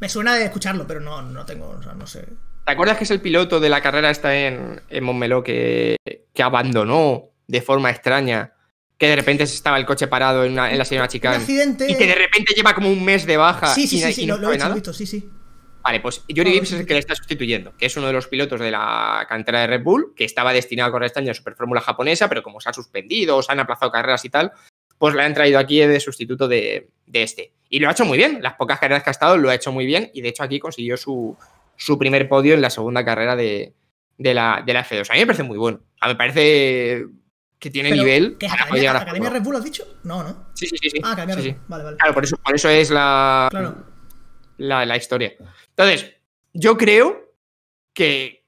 Me suena de escucharlo, pero no, no tengo, o sea, no sé. ¿Te acuerdas que es el piloto de la carrera esta en, en Montmeló que, abandonó de forma extraña? Que de repente estaba el coche parado en, la en la señora accidente... Y que de repente lleva como un mes de baja. Sí, sí, sí, sí lo, he Visto, sí, sí. Vale, pues Yuri Gibbs es el que le está sustituyendo, que es uno de los pilotos de la cantera de Red Bull, que estaba destinado a correr este año en Superfórmula japonesa, pero como se ha suspendido, se han aplazado carreras y tal, pues la han traído aquí de sustituto de, este. Y lo ha hecho muy bien, las pocas carreras que ha estado lo ha hecho muy bien y de hecho aquí consiguió su, su primer podio en la segunda carrera de, la, de la F2. A mí me parece muy bueno, a mí me parece que tiene nivel. ¿Qué es Academia, Red Bull, lo has dicho? No, ¿no? Sí, sí, sí. Ah, Academia Vale, vale. Claro, por eso, por eso es la... Claro la, la historia. Entonces, yo creo que,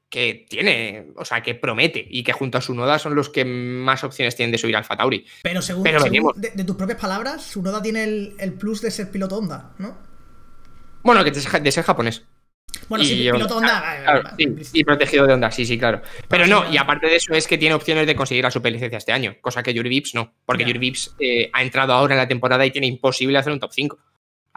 tiene, o sea, que promete y que junto a Sunoda son los que más opciones tienen de subir al fatauri Pero según, de, tus propias palabras, Sunoda tiene el, plus de ser piloto Honda, ¿no? Bueno, que de, ser japonés. Bueno, sí, piloto Honda. Ah, eh, sí, protegido de Honda, sí, sí, claro. Pero no, y aparte de eso es que tiene opciones de conseguir la superlicencia este año, cosa que Yuri Vips no, porque Yuri Vips eh, ha entrado ahora en la temporada y tiene imposible hacer un top 5.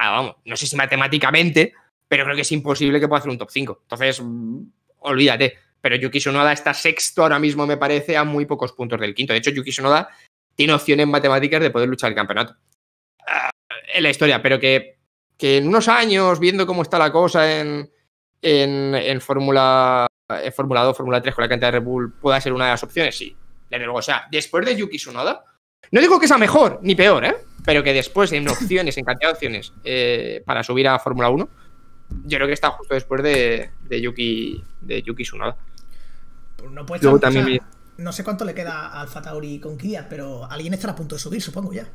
Ah, vamos, no sé si matemáticamente, pero creo que es imposible que pueda hacer un top 5. Entonces, mm. olvídate. Pero Yuki Sonoda está sexto ahora mismo, me parece, a muy pocos puntos del quinto. De hecho, Yuki Sonoda tiene opciones matemáticas de poder luchar el campeonato. Ah, en la historia, pero que, que, en unos años, viendo cómo está la cosa en, en, Fórmula en Fórmula 2, Fórmula 3 con la cantidad de Red Bull pueda ser una de las opciones, sí. Desde luego, o sea, después de Yuki Sonoda no digo que sea mejor ni peor, ¿eh? pero que después en opciones, en cantidad de opciones, eh, para subir a Fórmula 1, yo creo que está justo después de, Yuki de Yuki Tsunoda. Pues no, puede estar, no sé cuánto le queda a Alfa Tauri con Kia, pero alguien estará a punto de subir, supongo ya.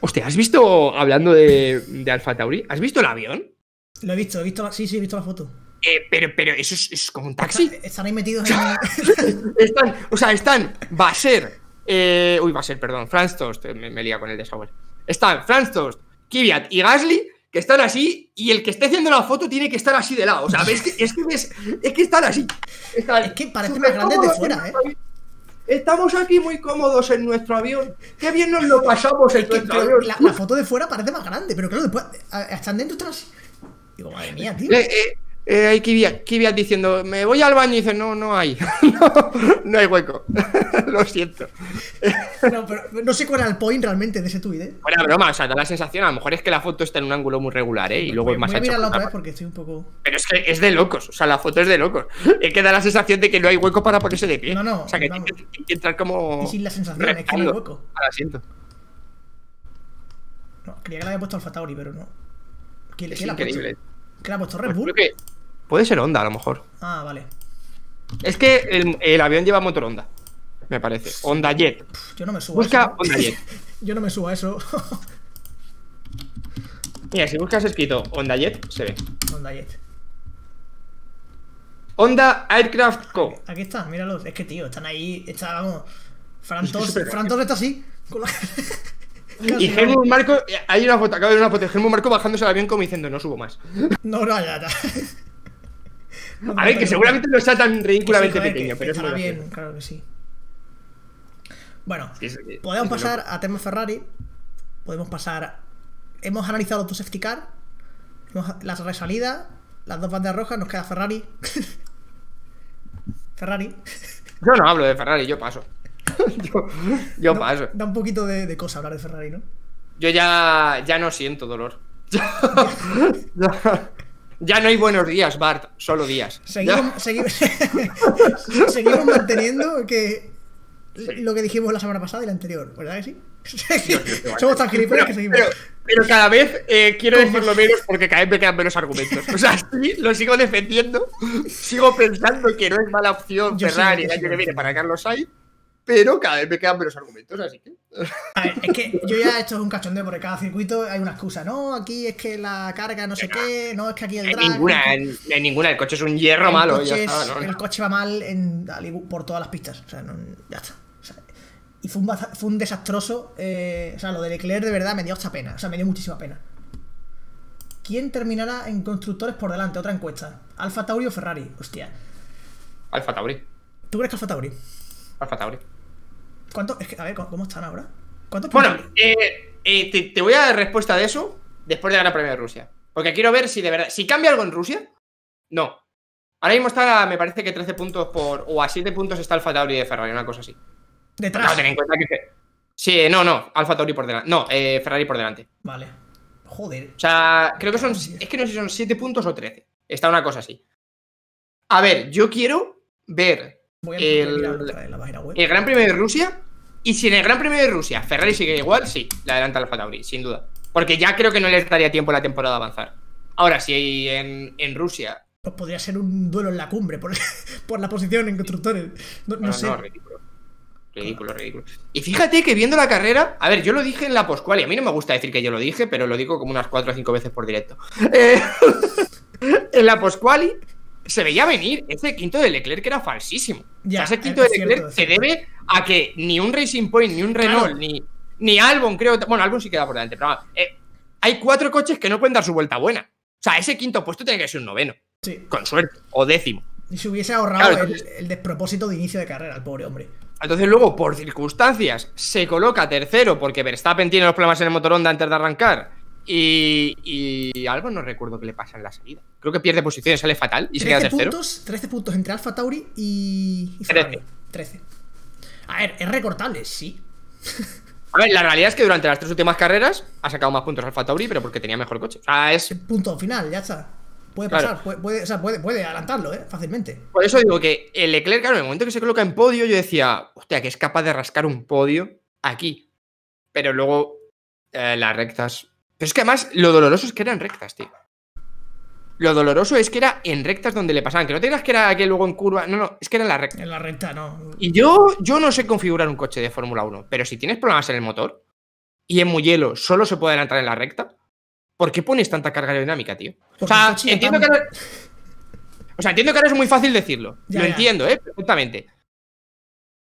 Hostia, ¿has visto, hablando de, de Alfa Tauri, ¿has visto el avión? Lo he visto, he visto sí, sí, he visto la foto. Eh, pero, pero eso es, como un taxi. Están ahí metidos en. están, o sea, están. Va a ser eh, uy, va a ser, perdón, Franz Tost, eh, me, me lía con el desagüe. Están Franz Tost, Kvyat y Gasly que están así y el que esté haciendo la foto tiene que estar así de lado. O sea, que, es, que es que están así. es que parece más grande de fuera, ¿eh? Estamos aquí muy cómodos en nuestro avión. Qué bien nos lo pasamos el avión. La, foto de fuera parece más grande, pero claro, después están dentro, están así. Digo, madre mía, tío. Eh, eh, hay Kibia, diciendo, me voy al baño y dice, no, no hay, no, hay hueco, lo siento. No, pero no sé cuál era el point realmente de ese tuit, ¿eh? Una broma, o sea, da la sensación, a lo mejor es que la foto está en un ángulo muy regular, ¿eh? Y luego es más voy a mirarla otra Pero es que es de locos, o sea, la foto es de locos. Es que da la sensación de que no hay hueco para ponerse de pie. No, no, O sea, que mientras que entrar como... Y sin la sensación, es que no hay hueco. Ah, siento. No, creía que la había puesto al Tauri, pero no. ¿Quién, es la ha puesto? ha puesto Red Bull? Puede ser Honda, a lo mejor. Ah, vale. Es que el, avión lleva motor Honda, me parece. Honda Jet. Yo no me subo Busca a eso. Honda Jet. Yo no me subo a eso. Mira, si buscas escrito Honda Jet, se ve. Honda Jet. Honda Aircraft Co. Aquí está, míralo. Es que, tío, están ahí. Está, vamos. Frantos, Frantos está así. y Helmut Marco. Eh, hay una foto, acabo de ver una foto de Helmut Marco bajándose al avión como diciendo, no subo más. No, no, ya, ya. A ver, que seguramente no está tan ridículamente pequeño, pero eso bien, claro que sí. Bueno, podemos pasar a tema Ferrari. Podemos pasar. Hemos analizado tu safety las resalidas, las dos bandas rojas, nos queda Ferrari. Ferrari. Yo no hablo de Ferrari, yo paso. yo, paso. Da un poquito de, de cosa hablar de Ferrari, ¿no? Yo ya, ya no siento dolor. Ya no hay buenos días, Bart, solo días. Seguimos, manteniendo que lo que dijimos la semana pasada y la anterior, ¿verdad que sí? Somos tan gilipollas que seguimos. Pero, cada vez eh, quiero decirlo menos porque cada vez me quedan menos argumentos. O sea, sí, lo sigo defendiendo, sigo pensando que no es mala opción Ferrari el año que viene para Carlos Sainz pero cada vez me quedan menos argumentos, así que. A ver, es que yo ya esto es un cachondeo porque cada circuito hay una excusa, ¿no? Aquí es que la carga no sé qué, no, es que aquí el drag. En ninguna, en, ninguna, el coche es un hierro malo, ya está, El coche va mal en, por todas las pistas, o sea, ya está. y fue un, desastroso. Eh, o sea, lo de Leclerc de verdad me dio mucha pena. O sea, me dio muchísima pena. ¿Quién terminará en constructores por delante? Otra encuesta. ¿Alfa Tauri o Ferrari? Hostia. Alfa Tauri. ¿Tú crees que Alfa Tauri? Alfa Tauri. ¿Cuánto? Es que, a ver, ¿cómo están ahora? ¿Cuántos Bueno, eh, eh, te, voy a dar respuesta de eso después de ganar premio de Rusia. Porque quiero ver si de verdad. Si cambia algo en Rusia, no. Ahora mismo está, me parece que 13 puntos por. o a 7 puntos está Alfa Tauri de Ferrari, una cosa así. Detrás. No, ten Sí, eh, no, no. Alfa Tauri por delante. No, Ferrari por delante. Vale. Joder. O sea, creo que son. Es que no sé si son 7 puntos o 13. Está una cosa así. A ver, yo quiero ver el, Gran Premio de Rusia. Y si en el Gran Premio de Rusia Ferrari sigue igual, sí, le adelanta la Tauri, sin duda. Porque ya creo que no le daría tiempo a la temporada a avanzar. Ahora, sí, en, en Rusia. Pues podría ser un duelo en la cumbre por, la posición en constructores. No, ah, sé. No, ridículo. Ridículo, ridículo. Y fíjate que viendo la carrera. A ver, yo lo dije en la poscual a mí no me gusta decir que yo lo dije, pero lo digo como unas 4 o 5 veces por directo. Eh, en la posquali se veía venir. Ese quinto de Leclerc que era falsísimo. Ya, ese quinto de Leclerc se debe a que ni un Racing Point, ni un Renault, ni, ni Albon, creo. Bueno, Albon sí queda por delante, pero eh, hay cuatro coches que no pueden dar su vuelta buena. O sea, ese quinto puesto tiene que ser un noveno. Sí. Con suerte. O décimo. Y se hubiese ahorrado el, despropósito de inicio de carrera, el pobre hombre. Entonces, luego, por circunstancias, se coloca tercero porque Verstappen tiene los problemas en el motor antes de arrancar. Y, algo no recuerdo que le pasa en la salida. Creo que pierde posición, sale fatal y 13 puntos entre Alfa Tauri y, Ferrari 13. A ver, es recortable, sí. A ver, la realidad es que durante las tres últimas carreras ha sacado más puntos Alfa Tauri, pero porque tenía mejor coche. a Punto final, ya está. Puede pasar, puede, adelantarlo, ¿eh? Fácilmente. Por eso digo que el Leclerc, claro, en el momento que se coloca en podio, yo decía, hostia, que es capaz de rascar un podio aquí. Pero luego eh, las rectas pero es que además lo doloroso es que eran rectas, tío. Lo doloroso es que era en rectas donde le pasaban. Que no tengas que era que luego en curva. No, no, es que era en la recta. En la recta, no. Y yo, yo no sé configurar un coche de Fórmula 1, pero si tienes problemas en el motor y en muy hielo solo se puede adelantar en la recta, ¿por qué pones tanta carga aerodinámica, tío? o sea, entiendo que, ahora, o sea, entiendo que es muy fácil decirlo. lo entiendo, ¿eh? Perfectamente.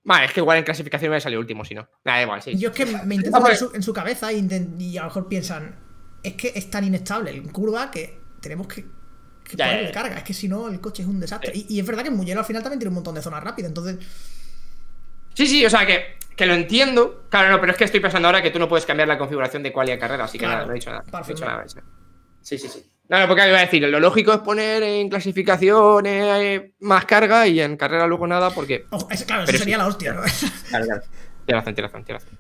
Vale, es que igual en clasificación me salió último, si no. nada igual, sí. Yo es que me intento poner en su cabeza y, a lo mejor piensan, es que es tan inestable el curva que tenemos que, ponerle carga. Es que si no, el coche es un desastre. Y, es verdad que Mugello al final también tiene un montón de zonas rápidas, entonces. Sí, sí, o sea que, que, lo entiendo. Claro, no, pero es que estoy pensando ahora que tú no puedes cambiar la configuración de cual y a carrera, así que nada, no he dicho nada. No he dicho nada. Sí, sí, sí. Claro, porque iba a decir, lo lógico es poner en clasificaciones eh, más carga y en carrera luego nada, porque. Oh, claro, eso sería la hostia, ¿no? razón, razón, tiene razón.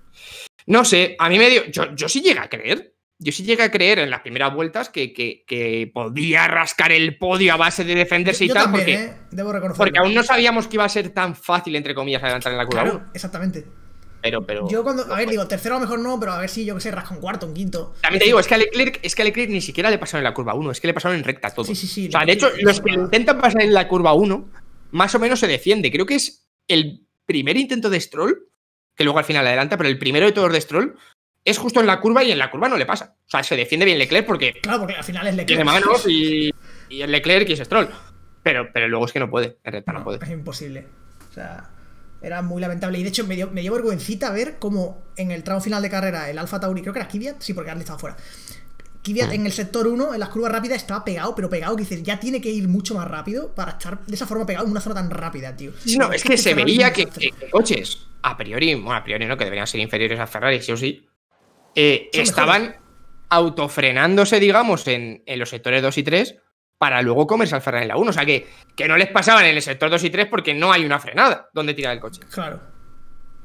No sé, a mí me dio. Yo, sí llega a creer. Yo sí llegué a creer en las primeras vueltas que, podía rascar el podio a base de defenderse y tal. porque, ¿eh? Porque aún no sabíamos que iba a ser tan fácil, entre comillas, adelantar en la curva. Claro, exactamente. Pero, pero, yo cuando, a ver, digo, tercero a lo mejor no, pero a ver si yo que sé, rasca un cuarto, un quinto. También te digo, es que a Leclerc, es que Leclerc ni siquiera le pasaron en la curva 1, es que le pasaron en recta todo. Sí, sí, sí. O sea, de hecho, los que intentan pasar en la curva 1, más o menos se defiende. Creo que es el primer intento de Stroll, que luego al final adelanta, pero el primero de todos de Stroll es justo en la curva y en la curva no le pasa. O sea, se defiende bien Leclerc porque. Claro, porque al final es Leclerc. manos y, y es Leclerc y es Stroll. Pero, pero luego es que no puede, en recta no puede. Es imposible. O sea. Era muy lamentable. Y de hecho, me llevo me vergüencita ver cómo en el tramo final de carrera el Alfa Tauri, creo que era Kvyat, sí, porque Gasly estaba fuera. Kvyat en el sector 1, en las curvas rápidas, estaba pegado, pero pegado, que dices, ya tiene que ir mucho más rápido para estar de esa forma pegado en una zona tan rápida, tío. No, es, que, se veía que, coches, a priori, bueno, a priori no, que deberían ser inferiores a Ferrari, sí o sí, eh, estaban autofrenándose, digamos, en, en los sectores 2 y 3 para luego comerse al Ferrari en la 1. O sea que, que no les pasaban en el sector 2 y 3 porque no hay una frenada donde tirar el coche. Claro.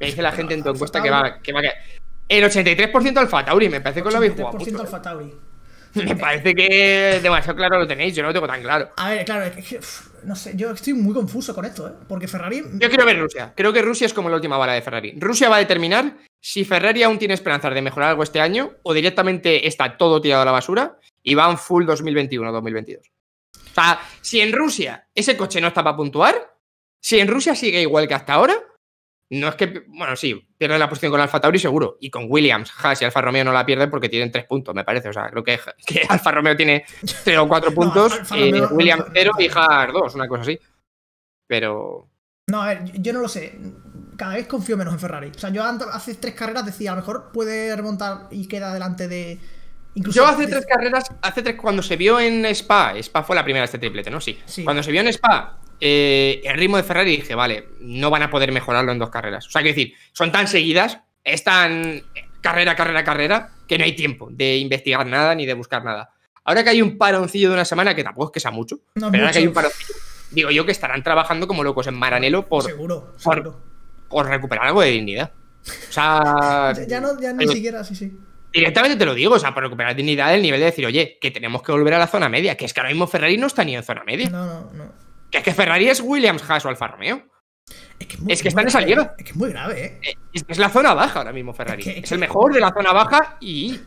Me dice la gente en tu encuesta que va, a caer. El 83% al Tauri, me parece que lo habéis jugado. 83% Alfa Tauri. Me parece que demasiado claro lo tenéis, yo no lo tengo tan claro. A ver, claro, es que, no sé, yo estoy muy confuso con esto, ¿eh? Porque Ferrari. Yo quiero ver Rusia. Creo que Rusia es como la última bala de Ferrari. Rusia va a determinar si Ferrari aún tiene esperanzas de mejorar algo este año o directamente está todo tirado a la basura y va van full 2021-2022. O sea, si en Rusia ese coche no está para puntuar, si en Rusia sigue igual que hasta ahora, no es que, bueno, sí, pierde la posición con Alfa Tauri seguro, y con Williams, ja, si Alfa Romeo no la pierde porque tienen tres puntos, me parece. O sea, creo que, Alfa Romeo tiene tres o cuatro puntos, Y Williams cero y Haas dos, una cosa así. Pero. No, a ver, yo no lo sé. Cada vez confío menos en Ferrari. O sea, yo hace tres carreras decía, a lo mejor puede remontar y queda delante de, yo hace tres carreras, hace tres, cuando se vio en Spa, Spa fue la primera de este triplete, ¿no? Sí. Cuando se vio en Spa, eh, el ritmo de Ferrari dije, vale, no van a poder mejorarlo en dos carreras. O sea, que decir, son tan seguidas, es tan carrera, carrera, carrera, que no hay tiempo de investigar nada ni de buscar nada. Ahora que hay un paroncillo de una semana, que tampoco es que sea mucho, pero ahora que hay un paroncillo, digo yo que estarán trabajando como locos en Maranelo por, seguro, recuperar algo de dignidad. O sea. ya, no, ya ni siquiera, sí, sí. Directamente te lo digo, o sea, para recuperar dignidad El nivel de decir, oye, que tenemos que volver a la zona media, que es que ahora mismo Ferrari no está ni en zona media. No, no, no. Que es que Ferrari es Williams, Haas o Alfa Romeo. Es que, están está en esa Es que es muy grave, ¿eh? ¿eh? Es que es la zona baja ahora mismo Ferrari. Es, el mejor de la zona baja y.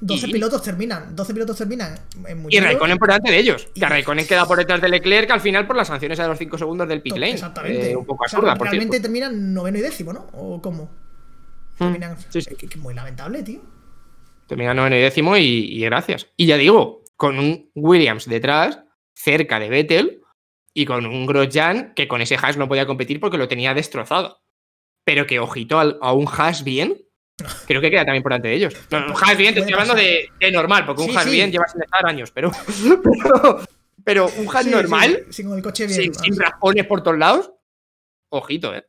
12 pilotos terminan, 12 pilotos terminan. En y Raikkonen por delante de ellos. Y... Que Raikkonen queda por detrás de Leclerc al final por las sanciones a los 5 segundos del pit lane. Exactamente. Eh, un poco absurda, o Realmente terminan noveno y décimo, ¿no? ¿O cómo? Mm. Terminan... Es que es muy lamentable, tío. Termina en el décimo y, gracias. Y ya digo, con un Williams detrás, cerca de Vettel, y con un Grosjean que con ese hash no podía competir porque lo tenía destrozado. Pero que ojito a un hash bien, creo que queda también por delante de ellos. un hash bien, te estoy hablando de, normal, porque un hash bien lleva sin estar años, pero, pero, un hash normal, sin, el por todos lados, ojito, eh.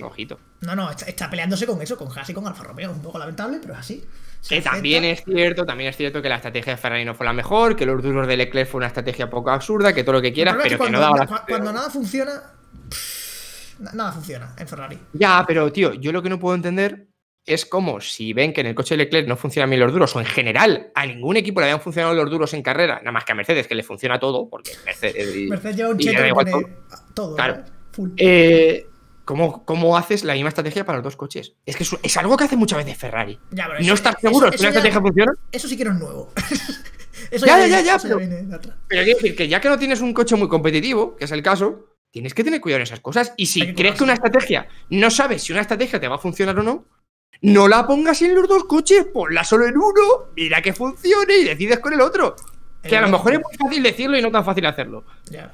Ojito. No, no, está, peleándose con eso, con Haas y con Alfa Romeo. un poco lamentable, pero es así. Que también es cierto, también es cierto que la estrategia de Ferrari no fue la mejor, que los duros de Leclerc fue una estrategia poco absurda, que todo lo que quieras, pero, que, no daba Cuando nada funciona, nada funciona en Ferrari. Ya, pero tío, yo lo que no puedo entender es como si ven que en el coche de Leclerc no funcionan bien los duros, o en general a ningún equipo le habían funcionado los duros en carrera, nada más que a Mercedes, que le funciona todo, porque Mercedes. lleva un cheque todo. todo. Eh, eh ¿Cómo, haces la misma estrategia para los dos coches? Es que es, algo que hace muchas veces Ferrari. no estás seguro si una estrategia funciona. Eso sí que no es nuevo. ya, ya, ya, pero, decir que ya que no tienes un coche muy competitivo, que es el caso, tienes que tener cuidado en esas cosas. Y si crees que una estrategia, no sabes si una estrategia te va a funcionar o no, no la pongas en los dos coches, ponla solo en uno, mira que funcione y decides con el otro. Que a lo mejor es muy fácil decirlo y no tan fácil hacerlo.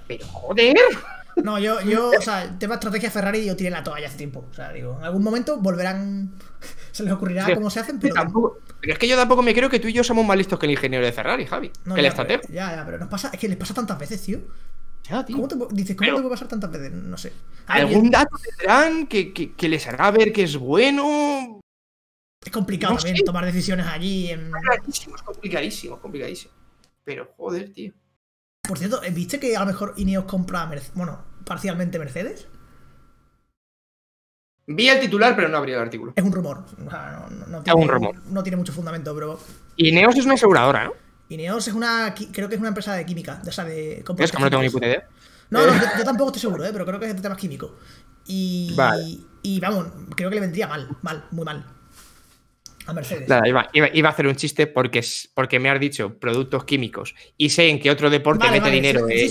Pero joder. No, yo, yo, o sea, el tema estrategia Ferrari yo tiré la toalla hace tiempo. O sea, digo, en algún momento volverán, se les ocurrirá cómo se hacen, pero... Es que yo tampoco me creo que tú y yo somos más listos que el ingeniero de Ferrari, Javi. El que ya, ya, ya, pero nos pasa, es que les pasa tantas veces, tío. Ya, tío. ¿Cómo te, dices, ¿cómo te puede pasar tantas veces? No sé. ¿Algún dato tendrán que, que, que les hará ver que es bueno? Es complicado también tomar decisiones allí. En... Complicadísimo, es complicadísimo, es complicadísimo. Pero joder, tío. Por cierto, eh, ¿viste que a lo mejor Ineos compra a Mercedes? Bueno, parcialmente Mercedes? Vi el titular, pero no abrí el artículo. Es un rumor. O no, tiene, es un rumor. No tiene mucho fundamento, pero. Ineos es una aseguradora, ¿no? Ineos es una. Creo que es una empresa de química. Ya sabe. Es que no tengo ni puta idea. No, yo, tampoco estoy seguro, ¿eh? pero creo que es de temas químicos. y, y, vamos, creo que le vendría mal, mal, muy mal. A Mercedes. iba, a hacer un chiste porque, porque me has dicho productos químicos y sé en qué otro deporte mete dinero. Eh,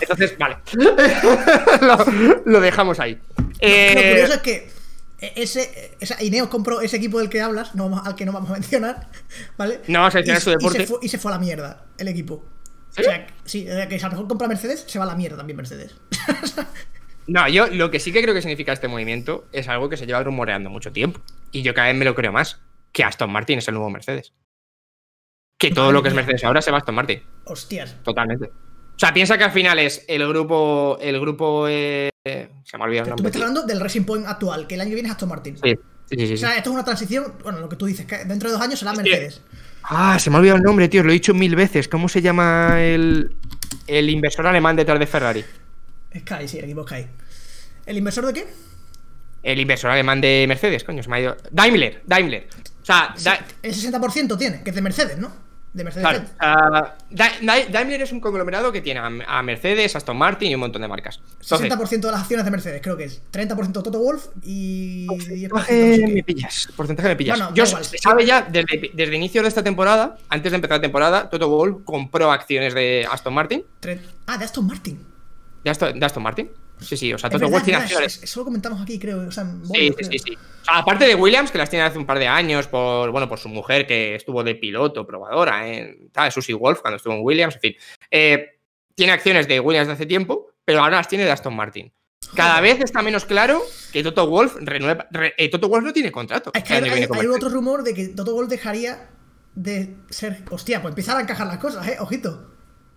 entonces, vale. lo, dejamos ahí. Lo, eh, curioso es que e, ese, Ineos compró ese equipo del que hablas, al que no vamos a mencionar, ¿vale? No vamos a mencionar su deporte. Y se, fue, a la mierda el equipo. O sea, que si a lo mejor compra Mercedes, se va a la mierda también Mercedes. No, yo lo que sí que creo que significa este movimiento es algo que se lleva rumoreando mucho tiempo. Y yo cada vez me lo creo más que Aston Martin es el nuevo Mercedes. Que todo lo que es Mercedes ahora se va a Aston Martin. Hostias. Totalmente. O sea, piensa que al final es el grupo. El grupo. Eh, se me ha olvidado el nombre. Tú me estás hablando del Racing Point actual, que el año que viene es Aston Martin. Sí, sí, sí. O sea, esto es una transición. Bueno, lo que tú dices, que dentro de dos años será Mercedes. Ah, se me ha olvidado el nombre, tío. Lo he dicho mil veces. ¿Cómo se llama el, el inversor alemán detrás de Ferrari? Sky, sí, el equipo Sky. ¿El inversor de qué? El inversor alemán de Mercedes, coño, se me ha ido. Daimler, Daimler el 60% tiene, que es de Mercedes, ¿no? De Mercedes. Daimler es un conglomerado que tiene a, Mercedes, Aston Martin y un montón de marcas. 60% de las acciones de Mercedes, creo que es. 30% Toto Wolf y. Eh, porcentaje me pillas. Porcentaje sabe ya, desde, inicio de esta temporada, antes de empezar la temporada, Toto Wolf compró acciones de Aston Martin. ah, de Aston Martin. de Aston Martin. Sí, sí, o sea, Toto Wolf tiene acciones. Eso lo comentamos aquí, creo. Aparte de Williams, que las tiene hace un par de años por, bueno, por su mujer que estuvo de piloto, probadora, en Susie Wolf cuando estuvo en Williams, en fin. Eh, tiene acciones de Williams de hace tiempo, pero ahora las tiene de Aston Martin. Cada vez está menos claro que Toto Wolf renueva. Eh, Toto Wolf no tiene contrato. Es que hay, otro rumor de que Toto Wolf dejaría de ser. Hostia, pues empezar a encajar las cosas, eh, ojito.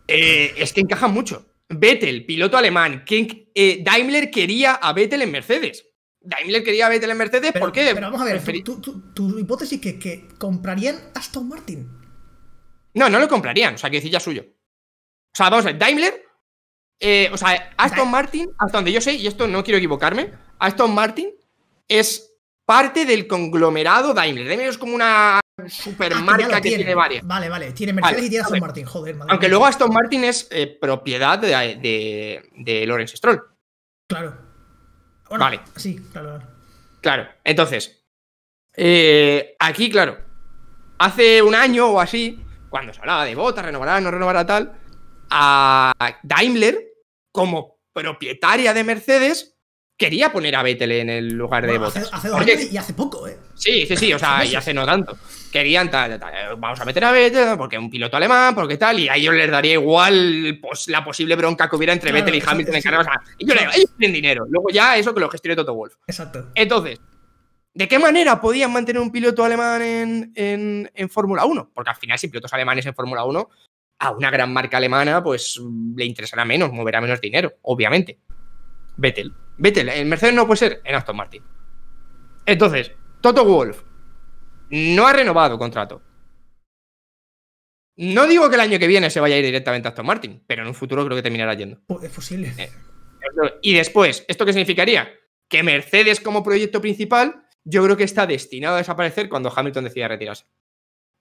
Eh, es que encaja mucho. Vettel, piloto alemán. Que, eh, Daimler quería a Vettel en Mercedes. Daimler quería a Vettel en Mercedes ¿por qué? Pero vamos a ver, tu, hipótesis que, que comprarían Aston Martin. No, no lo comprarían, o sea, que decir suyo. O sea, vamos a ver, Daimler, eh, o sea, Aston Martin, hasta donde yo sé, y esto no quiero equivocarme, Aston Martin es parte del conglomerado Daimler. Daimler es como una super ah, que tiene. varias. Vale, vale, tiene Mercedes y tiene Aston Martin, joder. Madre Aunque luego Aston Martin es eh, propiedad de, de, Lawrence Stroll. Claro. vale. Sí, claro. Claro, entonces, eh, aquí, claro, hace un año o así, cuando se hablaba de botas, renovará, no renovará tal, a Daimler, como propietaria de Mercedes, quería poner a Vettel en el lugar de botas Hace, dos y hace poco, Sí, sí, sí, o sea, ya hace no tanto. Querían tal, vamos a meter a Vettel porque un piloto alemán, porque tal, y a ellos les daría igual pues, la posible bronca que hubiera entre Vettel y Hamilton o en yo Yo ellos, ellos tienen dinero, luego ya eso que lo gestione Toto Wolf. Exacto. Entonces, ¿De qué manera podían mantener un piloto alemán en, Fórmula 1? Porque al final, si pilotos alemanes en Fórmula 1, a una gran marca alemana, pues le interesará menos, moverá menos dinero, obviamente. Vettel. Vettel, en Mercedes no puede ser, en Aston Martin. Entonces, Toto Wolf no ha renovado contrato. No digo que el año que viene se vaya a ir directamente a Aston Martin, pero en un futuro creo que terminará yendo. Oh, es posible. Eh, y después, ¿esto qué significaría? Que Mercedes como proyecto principal yo creo que está destinado a desaparecer cuando Hamilton decida retirarse.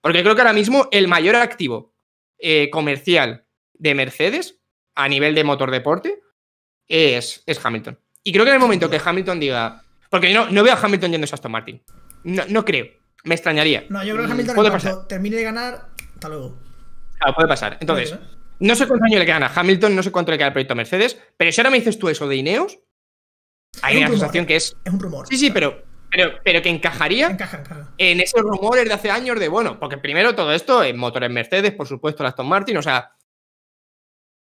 Porque creo que ahora mismo el mayor activo eh, comercial de Mercedes a nivel de motor deporte es, es Hamilton. Y creo que en el momento que Hamilton diga, porque yo no, veo a Hamilton yendo a Aston Martin. No, creo. Me extrañaría. No, yo creo que mm, Hamilton puede pasar. termine de ganar, hasta luego. Claro, puede pasar. Entonces, ¿eh? no sé cuánto año le queda a Hamilton, no sé cuánto le queda al proyecto Mercedes, pero si ahora me dices tú eso de Ineos, hay una sensación que es. ¿eh? Es un rumor. Sí, sí, pero, pero, que encajaría en esos rumores de hace años de, bueno, porque primero todo esto en motores Mercedes, por supuesto, el Aston Martin, o sea,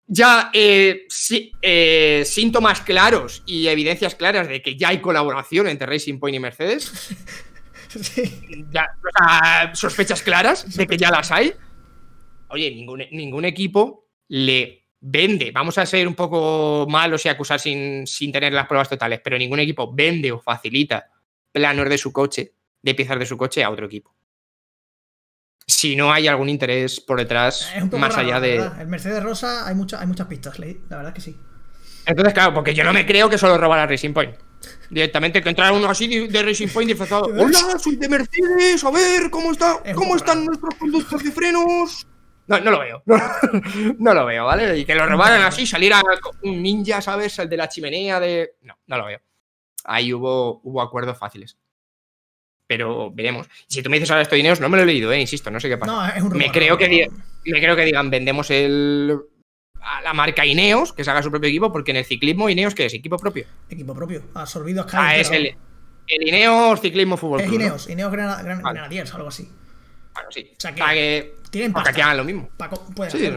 ya eh, sí, eh, síntomas claros y evidencias claras de que ya hay colaboración entre Racing Point y Mercedes. sospechas claras de que ya las hay. Oye, ningún, ningún equipo le vende, vamos a ser un poco malos y acusar sin, sin tener las pruebas totales, pero ningún equipo vende o facilita planos de su coche, de piezas de su coche a otro equipo si no hay algún interés por detrás más allá de. El Mercedes Rosa hay, hay muchas pistas, la verdad que sí. Entonces, claro, porque yo no me creo que solo robara Racing Point. Directamente que entrara uno así de, Racing Point disfrazado. Hola, soy de Mercedes, a ver cómo cómo están nuestros conductos de frenos. No, no lo veo. No, lo veo, ¿vale? Y que lo robaran así, saliera un ninja, ¿sabes? El de la chimenea de. No, no lo veo. Ahí hubo, hubo acuerdos fáciles pero veremos. Si tú me dices ahora esto Ineos, no me lo he leído, eh, insisto, no sé qué pasa. No, es un rumor, me, creo que me creo que digan, vendemos el a la marca Ineos, que se haga su propio equipo, porque en el ciclismo Ineos, ¿qué es? Equipo propio. Equipo propio, absorbido Sky. Ah, es el, el, Ineos Ciclismo Fútbol. Es Ineos, Ineos Gran, o algo así. Bueno, sí. O sea que, que tienen Que hagan lo mismo. puede sí,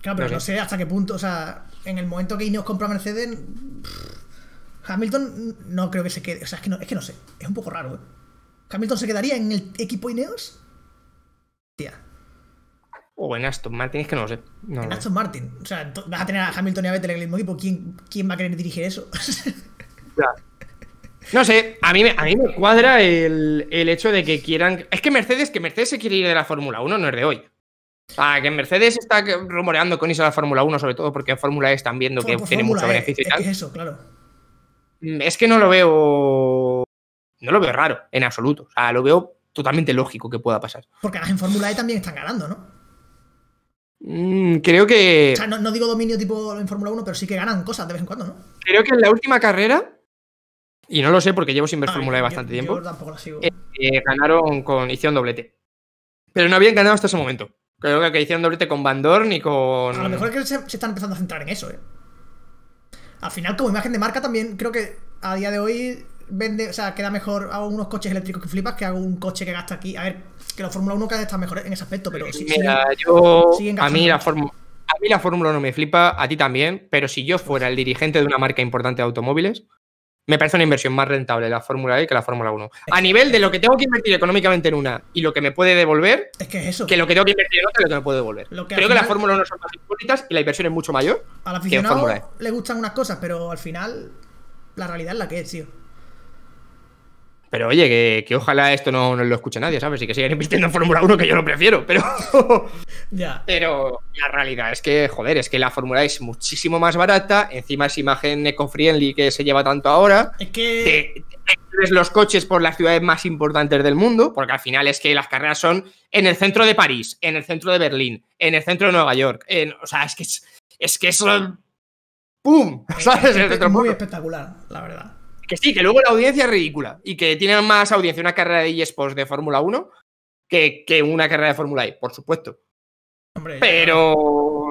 Claro, pero no sé. hasta qué punto, o sea, en el momento que Ineos compra Mercedes... Hamilton no creo que se quede. O sea, es que no, es que no sé. Es un poco raro, ¿eh? ¿Hamilton se quedaría en el equipo Ineos? Tía. O en Aston Martin, es que no lo sé. en Aston Martin. O sea, vas a tener a Hamilton y a Vettel en el mismo equipo. ¿Quién, va a querer dirigir eso? No sé, a mí, a mí me cuadra el, hecho de que quieran. Es que Mercedes, que Mercedes se quiere ir de la Fórmula 1, no es de hoy. Ah, que Mercedes está rumoreando con irse a la Fórmula 1, sobre todo porque en Fórmula E están viendo que pues tiene mucho e, beneficio y eso, claro. Mm, es que no lo veo. No lo veo raro, en absoluto. O sea, lo veo totalmente lógico que pueda pasar. Porque las en Fórmula E también están ganando, ¿no? Mm, creo que. O sea, no, digo dominio tipo en Fórmula 1, pero sí que ganan cosas de vez en cuando, ¿no? Creo que en la última carrera, y no lo sé porque llevo sin ver ah, Fórmula E bastante tiempo, eh, eh, ganaron con. Hicieron doblete. Pero no habían ganado hasta ese momento. Creo que hicieron doblete con Van Dorn y con. A lo mejor es que se, se están empezando a centrar en eso, ¿eh? al final como imagen de marca también creo que a día de hoy vende, o sea, queda mejor, hago unos coches eléctricos que flipas que hago un coche que gasta aquí. A ver, que la Fórmula 1 cada vez está mejor en ese aspecto, pero si Mira, yo, a mí la Fórmula... A mí la Fórmula 1 me flipa, a ti también, pero si yo fuera el dirigente de una marca importante de automóviles, me parece una inversión más rentable la Fórmula E que la Fórmula 1. A nivel de lo que tengo que invertir económicamente en una y lo que me puede devolver, es que, es eso. que lo que tengo que invertir en otra y lo que me puede devolver. Creo que la Fórmula 1 son más hipócritas y la inversión es mucho mayor. A la que e. le gustan unas cosas, pero al final la realidad es la que es, tío. Pero oye, que, ojalá esto no, lo escuche nadie, ¿sabes? Y que sigan invirtiendo en Fórmula 1, que yo lo prefiero, pero. ya Pero la realidad es que, joder, es que la Fórmula e es muchísimo más barata. Encima es imagen eco-friendly que se lleva tanto ahora. Es que. Te, los coches por las ciudades más importantes del mundo, porque al final es que las carreras son en el centro de París, en el centro de Berlín, en el centro de Nueva York. o sea, es que es, que ¡Pum! es muy espectacular, la verdad. Que sí, que luego la audiencia es ridícula y que tiene más audiencia una carrera de eSports de Fórmula 1 que, una carrera de Fórmula E, por supuesto. Pero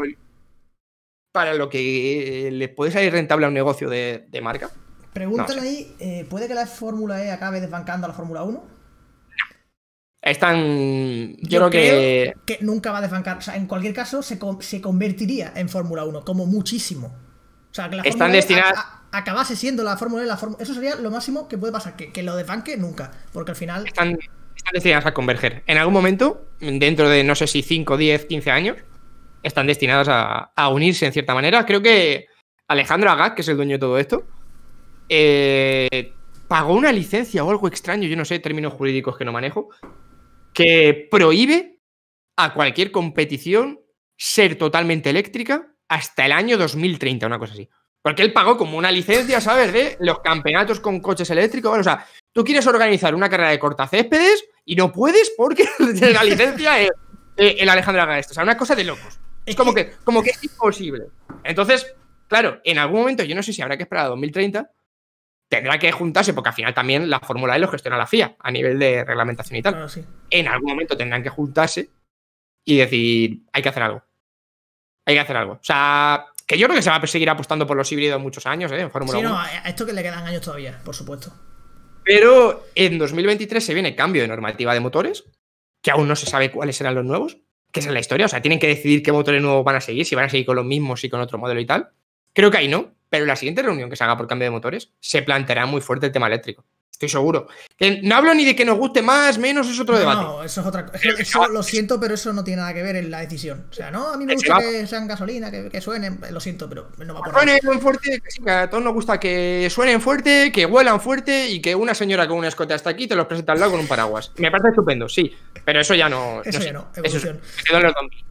para lo que les puede salir rentable a un negocio de, de marca. Pregúntale ahí, eh, ¿puede que la Fórmula E acabe desbancando a la Fórmula 1? Están. Yo, creo, que... que. nunca va a desbancar. O sea, en cualquier caso, se, convertiría en Fórmula 1, como muchísimo. O sea, que la Están e destinadas acabase siendo la Fórmula E la Fórmula Eso sería lo máximo que puede pasar, que, lo lo desbanque nunca, porque al final... Están, destinadas a converger. En algún momento, dentro de no sé si 5, 10, 15 años, están destinadas a, unirse en cierta manera. Creo que Alejandro Agat, que es el dueño de todo esto, eh, pagó una licencia o algo extraño, yo no sé, términos jurídicos que no manejo, que prohíbe a cualquier competición ser totalmente eléctrica hasta el año 2030, una cosa así. Porque él pagó como una licencia, ¿sabes? De los campeonatos con coches eléctricos. o sea, tú quieres organizar una carrera de cortacéspedes y no puedes porque la licencia es eh, el Alejandro haga esto. O sea, una cosa de locos. Es como que, como que es imposible. Entonces, claro, en algún momento, yo no sé si habrá que esperar a 2030, tendrá que juntarse, porque al final también la Fórmula E lo gestiona la FIA a nivel de reglamentación y tal. Ah, en algún momento tendrán que juntarse y decir, hay que hacer algo. Hay que hacer algo. O sea, que yo creo que se va a seguir apostando por los híbridos muchos años, ¿eh? En Fórmula sí, no, a esto que le quedan años todavía, por supuesto. Pero en 2023 se viene cambio de normativa de motores, que aún no se sabe cuáles serán los nuevos, que es la historia. O sea, tienen que decidir qué motores nuevos van a seguir, si van a seguir con los mismos, y con otro modelo y tal. Creo que ahí no, pero en la siguiente reunión que se haga por cambio de motores se planteará muy fuerte el tema eléctrico estoy seguro. no hablo ni de que nos guste más, menos, es otro debate. No, eso es otra cosa. Eh, lo siento, pero eso no tiene nada que ver en la decisión. O sea, no, a mí me eh, gusta que sean gasolina, que, suenen, eh, lo siento, pero no va a poner. fuerte, a todos nos gusta que suenen fuerte, que huelan fuerte y que una señora con una escote hasta aquí te los presenta al lado con un paraguas. Me parece estupendo, sí, pero eso ya no. Eso no ya no, evolución.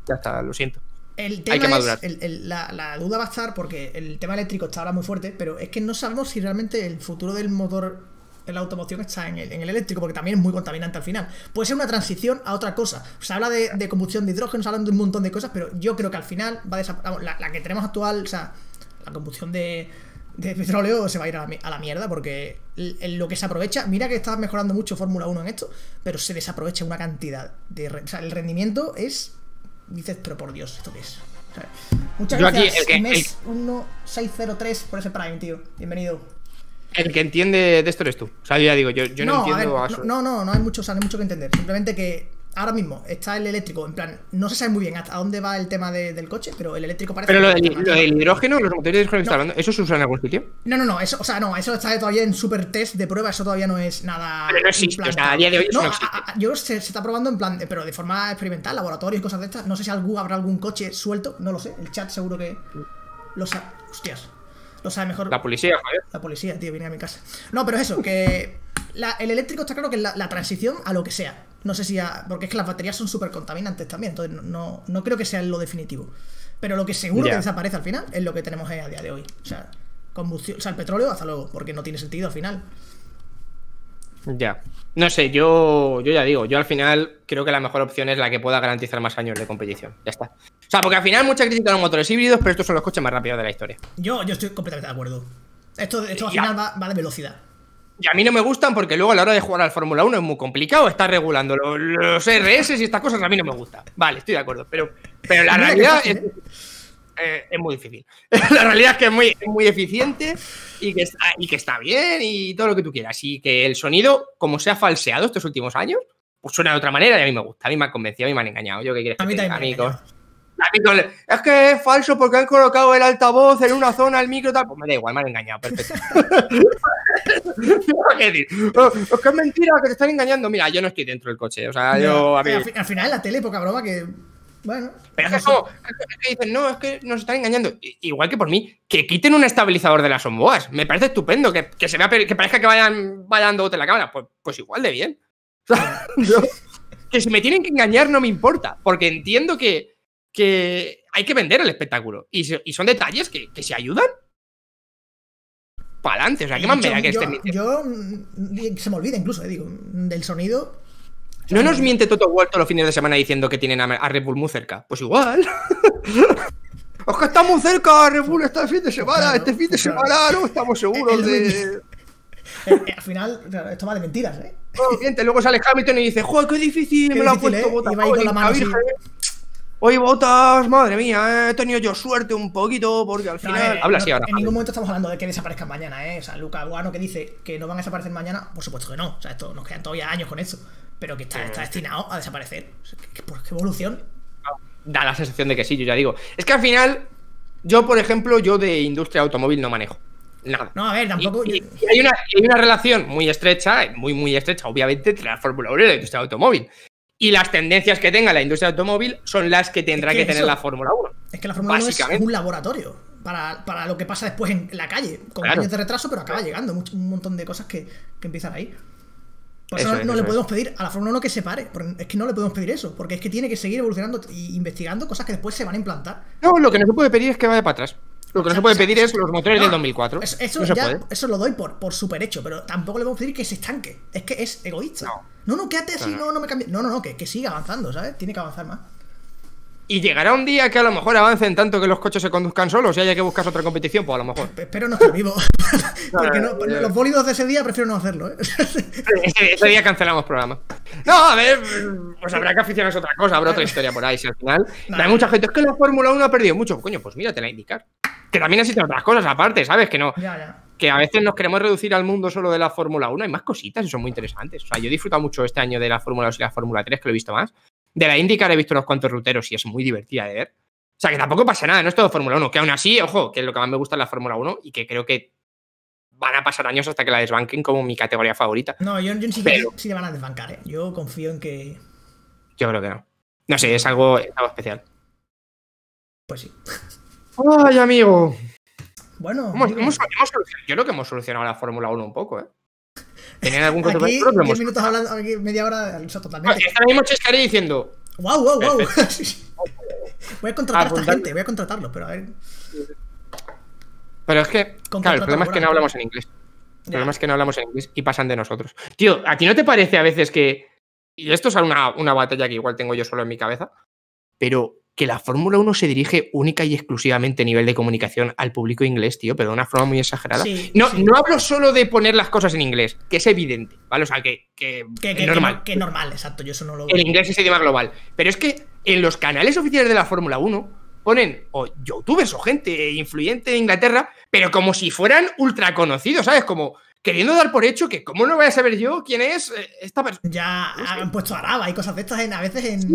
ya está, lo siento. Hay que madurar. la, la, duda va a estar porque el tema eléctrico está ahora muy fuerte, pero es que no sabemos si realmente el futuro del motor la automoción está en el, eléctrico, porque también es muy contaminante al final. Puede ser una transición a otra cosa. Se habla de, combustión de hidrógeno, se habla de un montón de cosas, pero yo creo que al final va a desaparecer. La, que tenemos actual, o sea, la combustión de, petróleo se va a ir a la, mierda, porque lo que se aprovecha, mira que está mejorando mucho Fórmula 1 en esto, pero se desaprovecha una cantidad. De, el rendimiento es. Dices, pero por Dios, ¿esto qué es? muchas gracias, mes 1603 por ese Prime, tío. Bienvenido. El que entiende de esto eres tú. O sea, yo ya digo, yo, no, entiendo a No, no, no, hay mucho, hay mucho que entender. Simplemente que ahora mismo está el eléctrico, en plan, no se sabe muy bien hasta dónde va el tema del coche, pero el eléctrico parece... Pero lo, del, hidrógeno, los motores de hidrógeno que está hablando, ¿eso se usa en algún sitio? No, no, no, eso, o sea, no, eso está todavía en super test de prueba, eso todavía no es nada... Pero no existe, o sea, a día de hoy no, no yo se, se, está probando en plan, pero de forma experimental, laboratorios, cosas de estas, no sé si algún, habrá algún coche suelto, no lo sé, el chat seguro que lo sabe. Hostias. O sea, mejor. La policía, joder. La policía, tío, viene a mi casa. No, pero eso, que. el eléctrico está claro que es la, transición a lo que sea. No sé si a. Porque es que las baterías son súper contaminantes también, entonces no, no, creo que sea lo definitivo. Pero lo que seguro que desaparece al final es lo que tenemos a día de hoy. sea, combustión. O sea, el petróleo, hasta luego, porque no tiene sentido al final. Ya. No sé, yo, yo ya digo, yo al final creo que la mejor opción es la que pueda garantizar más años de competición. Ya está. O sea, porque al final mucha crítica a los motores híbridos, pero estos son los coches más rápidos de la historia. Yo, yo estoy completamente de acuerdo. Esto, al final va, de velocidad. Y a mí no me gustan porque luego a la hora de jugar al Fórmula 1 es muy complicado estar regulando los, RS y estas cosas. A mí no me gusta. Vale, estoy de acuerdo. Pero, pero la realidad es. Eh, es muy difícil. la realidad es que es muy, muy eficiente y que, está, y que está bien y todo lo que tú quieras. Y que el sonido, como se ha falseado estos últimos años, pues suena de otra manera y a mí me gusta. A mí me han convencido, a mí me han engañado. Yo qué quieres. A mí también. Es que es falso porque han colocado el altavoz en una zona, el micro tal. Pues me da igual, me han engañado, perfecto. Oh, es que es mentira, que te están engañando. Mira, yo no estoy dentro del coche. O sea, yo. Al final la tele, poca broma, que pero es que, no, es que dicen, no, es que nos están engañando. Igual que por mí, que quiten un estabilizador de las somboas, Me parece estupendo que, se vea, que parezca que vayan, dando la cámara. Pues, pues, igual de bien. que si me tienen que engañar no me importa, porque entiendo que, que hay que vender el espectáculo. Y, son detalles que, que se ayudan. Para adelante, o sea, ¿qué más me da que este Yo, mm, se me olvida incluso, eh, digo, del sonido no nos miente Toto vuelto los fines de semana diciendo que tienen a Red Bull muy cerca. Pues igual. es que está muy cerca Red Bull este fin de semana. este fin de semana no estamos seguros de. Eh, eh, al final, esto va de mentiras, ¿eh? Luego sale Hamilton y dice: ¡Joder, qué difícil! me lo ha puesto eh? botas. con la mano hoy botas, madre mía, eh, he tenido yo suerte un poquito porque al final. Habla así ahora. En ningún momento estamos hablando de que desaparezcan mañana, ¿eh? O sea, Luca Guano que dice que no van a desaparecer mañana, por supuesto que no. O sea, esto, nos quedan todavía años con eso pero que está, destinado a desaparecer. por pues, qué, evolución? Ah, da la sensación de que sí, yo ya digo. Es que al final, yo, por ejemplo, yo de industria automóvil no manejo. Nada. No, a ver, tampoco. hay, una, relación muy estrecha, muy, muy estrecha, obviamente, entre la Fórmula 1 y la industria automóvil. Y las tendencias que tenga la industria automóvil son las que tendrá que, tener la Fórmula 1. Es que la Fórmula 1 es un laboratorio para, para, lo que pasa después en la calle, con años de retraso, pero acaba llegando un montón de cosas que, que empiezan ahí eso, no, le podemos pedir a la Fórmula 1 que se pare. Es que no le podemos pedir eso, porque es que tiene que seguir evolucionando e investigando cosas que después se van a implantar. No, lo que no se puede pedir es que vaya para atrás. Lo que no se puede pedir es los motores del 2004. Eso, ya, lo doy por, por super hecho, pero tampoco le podemos pedir que se estanque. Es que es egoísta. No, no, quédate así, no, no, me cambies No, no, no, que, que siga avanzando, ¿sabes? Tiene que avanzar más. Y llegará un día que a lo mejor avancen tanto que los coches se conduzcan solos y haya que buscar otra competición, pues a lo mejor. Pues espero no estar vivo. los bólidos de ese día prefiero no hacerlo. ¿eh? ese, día cancelamos programa. No, a ver, pues habrá que aficionar a otra cosa, habrá otra historia por ahí. Si al final hay mucha gente, es que la Fórmula 1 ha perdido mucho. Coño, pues mírate la indicar. Que también existen otras cosas aparte, ¿sabes? Que no. Que a veces nos queremos reducir al mundo solo de la Fórmula 1. Hay más cositas y son muy interesantes. O sea, yo he disfrutado mucho este año de la Fórmula 2 y la Fórmula 3, que lo he visto más. De la IndyCar he visto unos cuantos ruteros y es muy divertida de ver. O sea, que tampoco pasa nada, no es todo Fórmula 1. Que aún así, ojo, que es lo que más me gusta es la Fórmula 1 y que creo que van a pasar años hasta que la desbanquen como mi categoría favorita. No, yo, yo sí, sí, le van a desbancar, ¿eh? Yo confío en que. Yo creo que no. No sé, es algo, algo especial. Pues sí. ¡Ay, amigo! Bueno. yo creo que hemos solucionado la Fórmula 1 un poco, ¿eh? ¿Tenían algún concepto aquí, 10 minutos hablando, aquí media hora de uso totalmente. Ahora mismo Chescaré diciendo. ¡Wow, wow, wow! voy a contratar gente, voy a contratarlo, pero a ver. Pero es que. Claro, el problema es que no hablamos en inglés. El problema es que no hablamos en inglés y pasan de nosotros. Tío, ¿a ti no te parece a veces que. Y esto es una batalla que igual tengo yo solo en mi cabeza. Pero que la Fórmula 1 se dirige única y exclusivamente a nivel de comunicación al público inglés, tío, pero de una forma muy exagerada. no, no hablo solo de poner las cosas en inglés, que es evidente, ¿vale? O sea, que, que, normal. Que, normal, exacto, yo eso no lo veo. El inglés es idioma global. Pero es que en los canales oficiales de la Fórmula 1 ponen o youtubers o gente influyente de Inglaterra, pero como si fueran ultra conocidos, ¿sabes? Como queriendo dar por hecho que cómo no voy a saber yo quién es eh, esta persona. Ya han puesto araba y cosas de estas a veces en...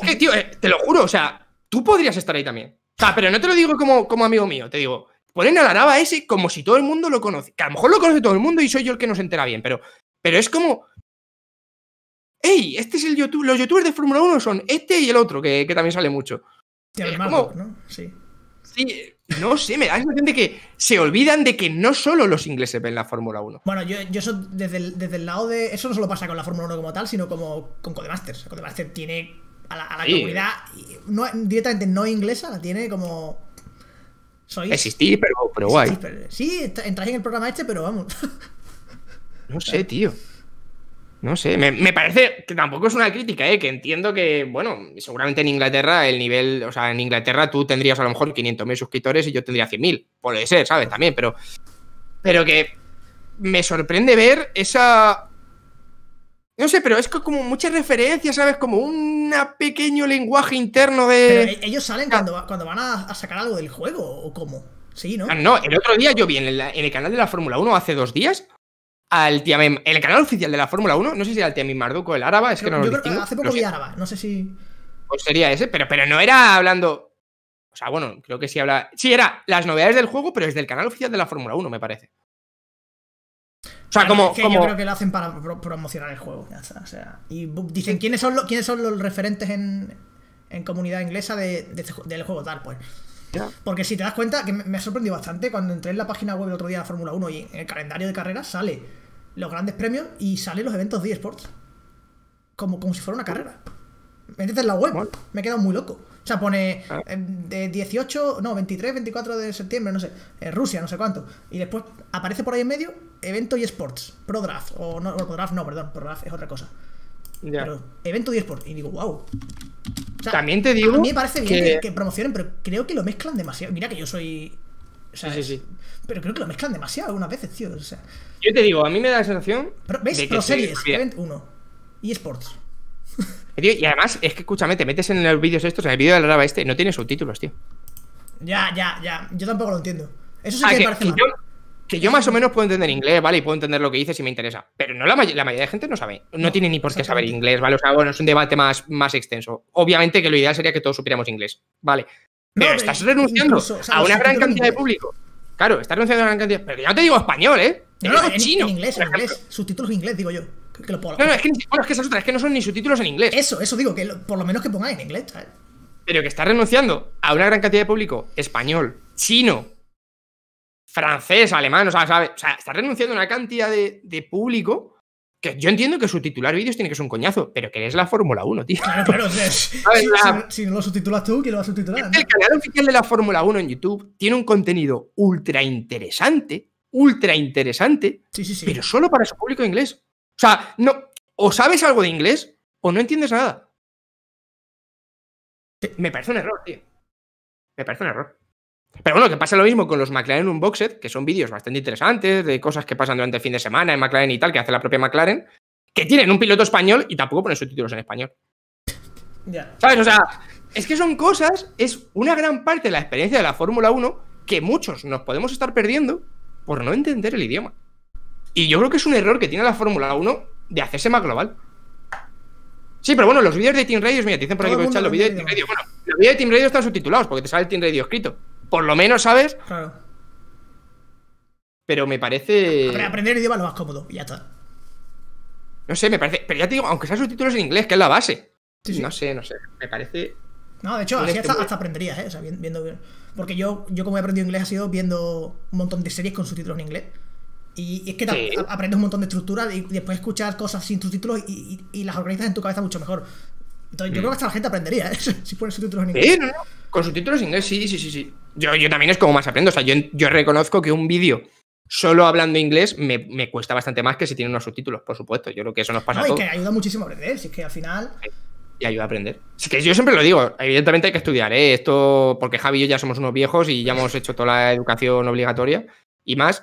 Es tío, eh, te lo juro, o sea, tú podrías estar ahí también. O sea, pero no te lo digo como, amigo mío, te digo, ponen a la nava ese como si todo el mundo lo conoce. Que a lo mejor lo conoce todo el mundo y soy yo el que no se entera bien, pero, pero es como. ¡Ey! Este es el YouTube. Los youtubers de Fórmula 1 son este y el otro, que, también sale mucho. ¿no? Sí. no sé, me da la sensación de que se olvidan de que no solo los ingleses ven la Fórmula 1. Bueno, yo, eso desde desde el, lado de. Eso no solo pasa con la Fórmula 1 como tal, sino como con Codemasters. Codemasters tiene a la, comunidad no, directamente no inglesa, la tiene como... Soy... pero, pero guay. sí, entráis en el programa este, pero vamos. No sé, tío. No sé, me, me, parece que tampoco es una crítica, ¿eh? que entiendo que, bueno, seguramente en Inglaterra el nivel, o sea, en Inglaterra tú tendrías a lo mejor 500.000 suscriptores y yo tendría 100.000, puede ser, ¿sabes? También, pero, pero que me sorprende ver esa no sé, pero es como muchas referencias, ¿sabes? Como un pequeño lenguaje interno de. Pero e-, ellos salen cuando, van a, sacar algo del juego, ¿o cómo? Sí, ¿no? Ah, no, el otro día yo vi en el, canal de la Fórmula 1 hace dos días al En el canal oficial de la Fórmula 1, no sé si era el Tiamen Marduco el Árabe, es que no lo yo creo, que Hace poco vi Áraba, no sé si. Pues sería ese, pero, pero no era hablando. O sea, bueno, creo que sí habla. Sí, era las novedades del juego, pero es del canal oficial de la Fórmula 1, me parece. O sea, como, que Yo creo que lo hacen para promocionar el juego. y dicen, ¿quiénes son, los, ¿quiénes son los referentes en, comunidad inglesa del juego tal? Pues. Porque si te das cuenta, que me, ha sorprendido bastante, cuando entré en la página web el otro día de la Fórmula 1 y en el calendario de carreras sale los grandes premios y salen los eventos de eSports. Como, como si fuera una carrera. Me en la web, me he quedado muy loco. O sea, pone ah. eh, de 18, no, 23, 24 de septiembre, no sé, eh, Rusia, no sé cuánto. Y después aparece por ahí en medio evento y sports, pro o no, pro no, perdón, pro es otra cosa. evento y sports, y digo, wow. También te digo. A mí me parece bien que... promocionen, pero creo que lo mezclan demasiado. Mira que yo soy Sí, sí, sí. Pero creo que lo mezclan demasiado algunas veces, tío. Yo te digo, a mí me da la sensación. ¿Veis? De Series, evento 1. Y Sports. Eh, y además, es que escúchame, te metes en los vídeos estos, en el vídeo de la raba este, no tiene subtítulos, tío. Ya, ya, ya. Yo tampoco lo entiendo. Eso sí ah, que, parece que Yo, que yo más o menos puedo entender inglés, ¿vale? Y puedo entender lo que dices si me interesa. Pero no la, la mayoría de gente no sabe. No, tiene ni por qué saber inglés, ¿vale? O sea, bueno, es un debate más, más extenso. Obviamente que lo ideal sería que todos supiéramos inglés, ¿vale? Pero estás renunciando a una gran cantidad de público. Claro, estás renunciando a una gran cantidad. Pero yo no te digo español, ¿eh? Te no, digo chino. En inglés, en inglés. Subtítulos en inglés, digo yo que No, es que, es que esas otras, que no son ni subtítulos en inglés. Eso, eso digo, que por lo menos que pongan en inglés, ¿sabes? Pero que está renunciando a una gran cantidad de público español, chino, francés, alemán, o sea, ¿sabes? O sea, está renunciando a una cantidad de, público que yo entiendo que subtitular vídeos tiene que ser un coñazo, pero que es la Fórmula 1, tío. Claro, claro. si, no lo subtitulas tú, ¿quién lo va a subtitular? El canal oficial de la Fórmula 1 en YouTube tiene un contenido ultra interesante, ultra interesante, pero solo para su público inglés. O sea, no, o sabes algo de inglés o no entiendes nada. Me parece un error, tío. Me parece un error. Pero bueno, que pasa lo mismo con los McLaren Unboxed, que son vídeos bastante interesantes de cosas que pasan durante el fin de semana en McLaren y tal, que hace la propia McLaren, que tienen un piloto español y tampoco ponen sus títulos en español. Ya. ¿Sabes? O sea, es que son cosas, es una gran parte de la experiencia de la Fórmula 1 que muchos nos podemos estar perdiendo por no entender el idioma. Y yo creo que es un error que tiene la Fórmula 1 de hacerse más global. Sí, pero bueno, los vídeos de Team Radio, mira, te dicen por aquí por el los vídeos de Team Radio. Bueno, los vídeos de Team Radio están subtitulados porque te sale el Team Radio escrito. Por lo menos, ¿sabes? Claro. Pero me parece. aprender el idioma lo más cómodo, y ya está. No sé, me parece. Pero ya te digo, aunque sean subtítulos en inglés, que es la base. No sé, no sé. Me parece. No, de hecho, así hasta, aprenderías, ¿eh? O sea, viendo. Porque yo, yo, como he aprendido inglés, ha sido viendo un montón de series con subtítulos en inglés. Y, es que aprendes un montón de estructuras y, después escuchas cosas sin subtítulos y, y, las organizas en tu cabeza mucho mejor. Entonces, yo mm. creo que hasta la gente aprendería, ¿eh? si pones subtítulos en inglés. Sí, Con subtítulos en inglés, sí, sí, sí. sí. Yo, yo también es como más aprendo. O sea, yo, yo reconozco que un vídeo solo hablando inglés me, me, cuesta bastante más que si tiene unos subtítulos, por supuesto. Yo creo que eso nos pasa que ayuda muchísimo a aprender, es que al final. Y ayuda a aprender. Es que yo siempre lo digo, evidentemente hay que estudiar, ¿eh? Esto, porque Javi y yo ya somos unos viejos y ya hemos hecho toda la educación obligatoria y más.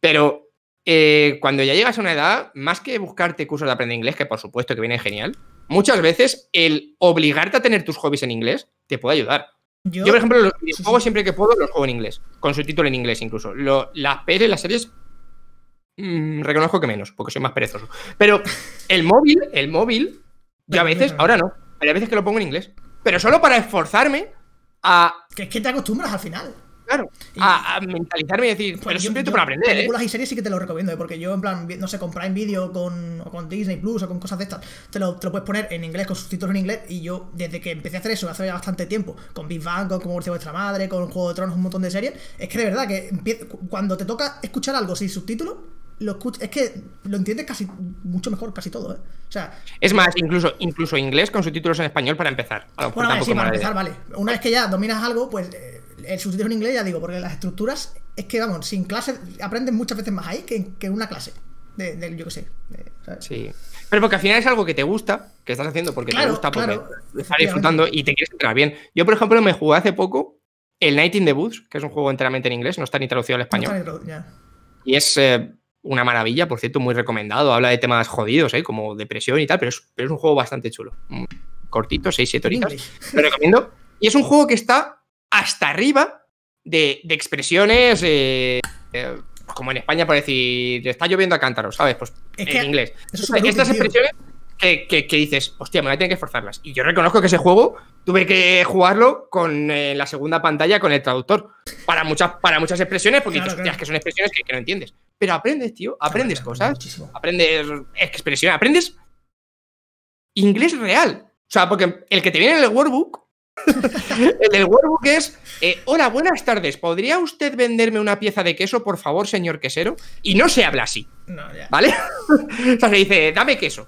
Pero eh, cuando ya llegas a una edad, más que buscarte cursos de aprender inglés, que por supuesto que viene genial, muchas veces el obligarte a tener tus hobbies en inglés te puede ayudar. Yo, por ejemplo, los juego siempre que puedo los juego en inglés, con su título en inglés incluso. las pelis, las series, mm, reconozco que menos, porque soy más perezoso. Pero el móvil, el móvil, yo a veces, ahora no, hay veces que lo pongo en inglés, pero solo para esforzarme a... Que es que te acostumbras al final claro. A, mentalizarme y decir, pues siempre aprender. ¿eh? Películas y series sí que te lo recomiendo, ¿eh? porque yo, en plan, no sé, con Prime Video con, o con Disney Plus o con cosas de estas, te lo, te puedes poner en inglés con subtítulos en inglés. Y yo, desde que empecé a hacer eso hace ya bastante tiempo, con Big Bang, con Como de Vuestra Madre, con Juego de Tronos, un montón de series, es que de verdad que cuando te toca escuchar algo sin subtítulos, lo es que lo entiendes casi mucho mejor, casi todo, ¿eh? O sea, es más, incluso, incluso inglés con subtítulos en español para empezar. Ah, bueno, sí, para empezar, vale. Una vez que ya dominas algo, pues eh, el subtítulo en inglés, ya digo, porque las estructuras es que, vamos, sin clase aprendes muchas veces más ahí que, en una clase. De, yo qué sé. Sí. Pero porque al final es algo que te gusta, que estás haciendo porque te gusta, porque estás disfrutando y te quieres entrar bien. Yo, por ejemplo, me jugué hace poco el Night in the Woods, que es un juego enteramente en inglés, no está ni traducido al español. y es eh, una maravilla, por cierto, muy recomendado. Habla de temas jodidos, eh, como depresión y tal, pero es, un juego bastante chulo. Mm, cortito, 6-7 horitas. Lo recomiendo. Y es un juego que está hasta arriba de, expresiones eh, eh, como en España para decir está lloviendo a cántaros, ¿sabes? Pues en inglés. Es Estas expresiones que, dices, hostia, me voy a tener que forzarlas Y yo reconozco que ese juego tuve que jugarlo con eh, la segunda pantalla con el traductor para muchas, para muchas expresiones, porque que son expresiones que, no entiendes. Pero aprendes, tío, aprendes cosas, aprendes expresiones, aprendes inglés real. O sea, porque el que te viene en el workbook el huevo workbook es, eh, hola, buenas tardes, ¿podría usted venderme una pieza de queso, por favor, señor quesero? Y no se habla así. ¿Vale? o sea, se dice, dame queso.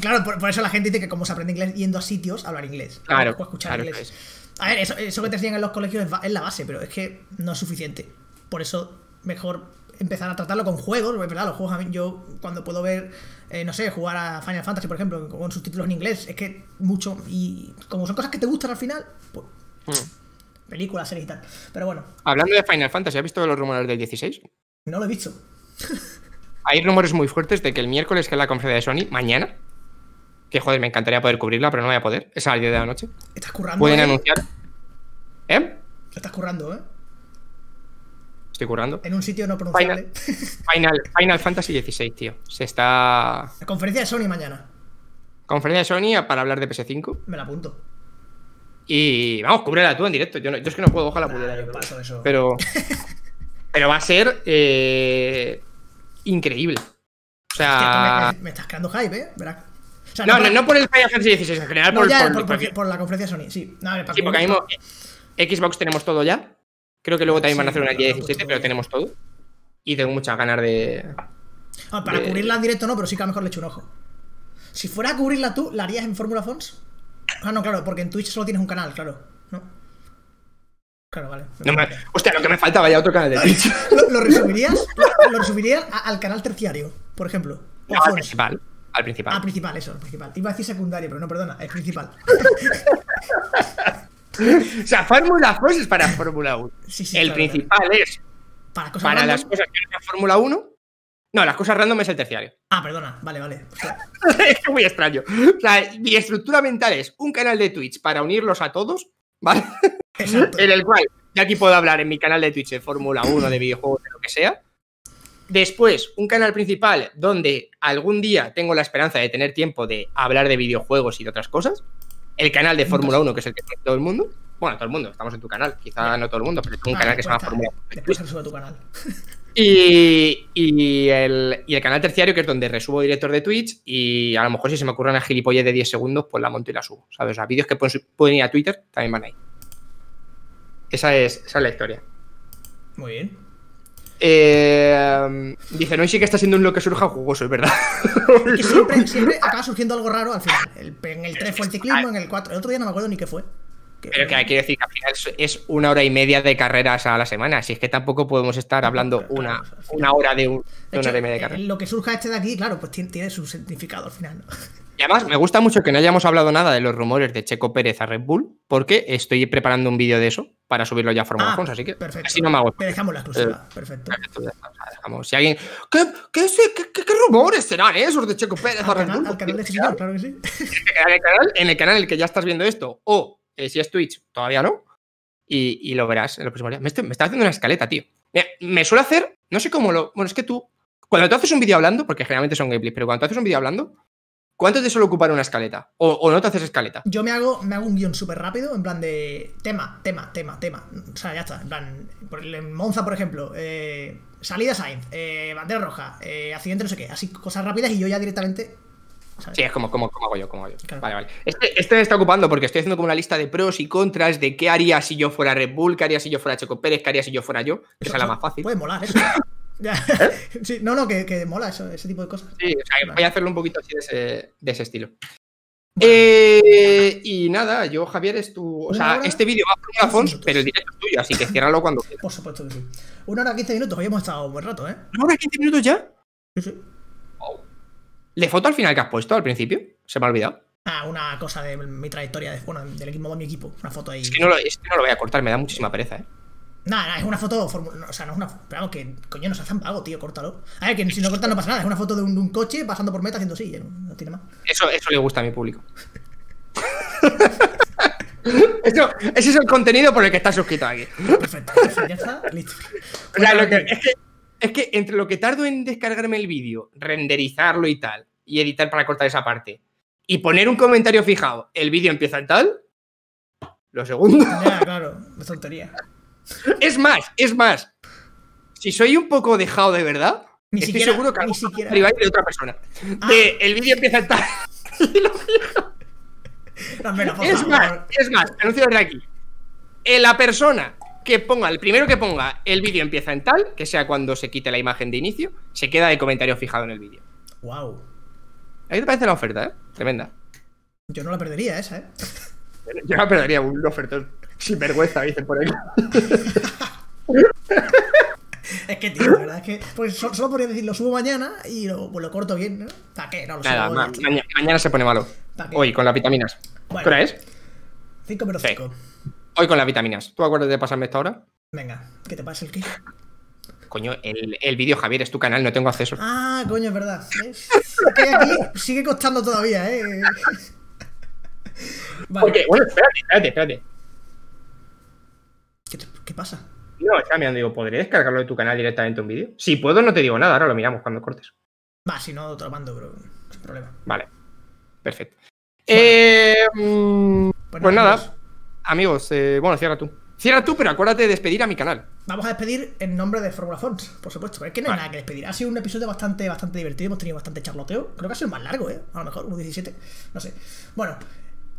claro, por, eso la gente dice que como se aprende inglés yendo a sitios, hablar inglés. Claro. escuchar inglés. A ver, eso, que te enseñan en los colegios es, la base, pero es que no es suficiente. Por eso, mejor empezar a tratarlo con juegos, ¿verdad? Los juegos, a mí yo cuando puedo ver eh, no sé, jugar a Final Fantasy, por ejemplo, con subtítulos en inglés. Es que mucho. Y como son cosas que te gustan al final, pues. Hmm. Películas, series y tal. Pero bueno. Hablando de Final Fantasy, ¿has visto los rumores del 16? No lo he visto. Hay rumores muy fuertes de que el miércoles, que es la conferencia de Sony, mañana, que joder, me encantaría poder cubrirla, pero no voy a poder. Es a 10 de la noche. Estás currando. Pueden ¿eh? anunciar. ¿Eh? Estás currando, ¿eh? En un sitio no pronunciable. Final, Final, Fantasy XVI, tío. Se está. La conferencia de Sony mañana. Conferencia de Sony para hablar de PS5. Me la apunto. Y vamos, cúbrela tú en directo. Yo, es que no puedo, ojalá pudiera. Pero, pero va a ser eh, increíble. O sea. me, estás creando hype, ¿eh? no, no, por el Final Fantasy XVI, en general por, por, la conferencia de Sony, sí. porque mismo eh, Xbox tenemos todo ya. Creo que luego pues también van a hacer una guía 17, pues pero tenemos todo. Y tengo muchas ganas de. Ah, para cubrirla en directo no, pero sí que a lo mejor le echo un ojo. Si fuera a cubrirla tú, ¿la harías en Fórmula Fons? Ah, no, claro, porque en Twitch solo tienes un canal, claro. ¿No? Claro, vale. No Hostia, lo que me faltaba ya otro canal de Twitch. ¿Lo, resumirías? lo, resumirías al canal terciario, por ejemplo. al principal. Al principal. Al ah, principal, eso, al principal. Iba a decir secundario, pero no, perdona, es principal. o sea, Fórmula 2 es para Fórmula 1. el principal es para, las cosas que no es Fórmula 1. No, las cosas random es el terciario. Ah, perdona, vale, vale. es muy extraño. O sea, mi estructura mental es un canal de Twitch para unirlos a todos, ¿vale? en el cual ya aquí puedo hablar en mi canal de Twitch de Fórmula 1, de videojuegos, de lo que sea. Después, un canal principal donde algún día tengo la esperanza de tener tiempo de hablar de videojuegos y de otras cosas el canal de Fórmula 1, que es el que tiene todo el mundo. Bueno, todo el mundo, estamos en tu canal, quizá no todo el mundo, pero es un canal que se pues llama Fórmula 1. Después se tu canal. Y, el, canal terciario, que es donde resubo director de Twitch, y a lo mejor si se me ocurre una gilipollez de 10 segundos, pues la monto y la subo. ¿Sabes? O sea, vídeos que pueden, ir a Twitter también van ahí. Esa esa es la historia. Muy bien. Eh, dice, no, y sí que está siendo un lo que surja jugoso, es verdad. siempre, siempre, acaba surgiendo algo raro al final. en el 3 fue el ciclismo, en el 4. El otro día no me acuerdo ni qué fue. Que... hay que decir que al final es una hora y media de carreras a la semana. así es que tampoco podemos estar hablando una, una hora de, una hora y media de eh, carreras. Lo que surja este de aquí, claro, pues tiene, tiene su significado al final. ¿no? Y además, me gusta mucho que no hayamos hablado nada de los rumores de Checo Pérez a Red Bull, porque estoy preparando un vídeo de eso para subirlo ya a Fórmula ah, así que perfecto. así no me hago. Te dejamos la exclusiva, eh, perfecto. Si alguien. ¿Qué, qué, rumores serán esos de Checo Pérez a Red Bull? Al canal claro que sí. En el, canal, en el que ya estás viendo esto, o eh, si es Twitch, todavía no, y, y lo verás en los próximos días. Me, estás está haciendo una escaleta, tío. me suele hacer, no sé cómo lo. Bueno, es que tú, cuando tú haces un vídeo hablando, porque generalmente son gameplays, pero cuando tú haces un vídeo hablando, ¿Cuánto te suele ocupar una escaleta? ¿O, no te haces escaleta? Yo me hago, me hago un guión súper rápido, en plan de tema, tema, tema, tema. O sea, ya está. En plan, Monza, por ejemplo, eh, salida Sainz, eh, bandera roja, eh, accidente no sé qué, así cosas rápidas y yo ya directamente Sí, es como, como, como, hago yo, como hago yo. Vale, vale. Este, este, me está ocupando porque estoy haciendo como una lista de pros y contras de qué haría si yo fuera Red Bull, qué haría si yo fuera Checo Pérez, qué haría si yo fuera yo, esa es la más fácil. Puede molar eso. no, no, que, que mola ese tipo de cosas. Sí, o sea, voy a hacerlo un poquito así de ese, de ese estilo. Eh, y nada, yo, Javier, es tu. O sea, este vídeo va por una Fons, pero el directo es tuyo, así que ciérralo cuando quieras. Por supuesto que sí. Una hora quince minutos, hoy hemos estado un buen rato, ¿eh? ¿Una hora y quince minutos ya? ¿Le foto al final que has puesto al principio? Se me ha olvidado. Ah, una cosa de mi trayectoria, de, bueno, del equipo de mi equipo. Una foto ahí. Es que no lo, es que no lo voy a cortar, me da muchísima pereza, ¿eh? Nada, es una foto. O sea, no es una. Pero que coño, nos hacen pago, tío, córtalo. A ver, que si no cortan no pasa nada. Es una foto de un, coche pasando por meta haciendo sí No, no tiene más. Eso, eso le gusta a mi público. eso, ese es el contenido por el que está suscrito aquí. Perfecto, ya está, listo. es, que, entre lo que tardo en descargarme el vídeo, renderizarlo y tal, y editar para cortar esa parte, y poner un comentario fijado, el vídeo empieza en tal, lo segundo. Ya, claro, es tontería. Es más, es más. Si soy un poco dejado de verdad, ni estoy siquiera, seguro que ni siquiera. de otra persona. Ah. el vídeo empieza en tal es más, es más, anuncio desde aquí. Eh, la persona que ponga, el primero que ponga el vídeo empieza en tal, que sea cuando se quite la imagen de inicio, se queda de comentario fijado en el vídeo. Wow. ¿A qué te parece la oferta, eh? Tremenda. Yo no la perdería esa, eh. Yo la perdería un ofertón. Sin vergüenza, dicen por ahí. es que, tío, la verdad es que. Pues solo, podría decir, lo subo mañana y lo, pues lo corto bien, ¿no? ¿Para qué? No lo subo mañana, mañana se pone malo. Hoy, con las vitaminas. Bueno, ¿Qué es? 5 5. Hoy con las vitaminas. ¿Tú acuerdas de pasarme esta hora? Venga, que te pase el qué? Coño, el, el vídeo, Javier, es tu canal, no tengo acceso. Ah, coño, es verdad. Aquí, sigue costando todavía, ¿eh? Vale. bueno, espérate, espérate, espérate. ¿Qué pasa? No, me han digo, ¿podré descargarlo de tu canal directamente un vídeo? Si puedo, no te digo nada, ahora lo miramos cuando cortes. Va, si no, te lo mando, pero sin problema. Vale, perfecto. Eh, mm, pues, pues nada, amigos, eh, bueno, cierra tú. Cierra tú, pero acuérdate de despedir a mi canal. Vamos a despedir en nombre de Formula Fonts, por supuesto. Es que no hay nada que despedir. Ha sido un episodio bastante, bastante divertido. Hemos tenido bastante charloteo. Creo que ha sido más largo, ¿eh? A lo mejor, un 17. No sé. Bueno,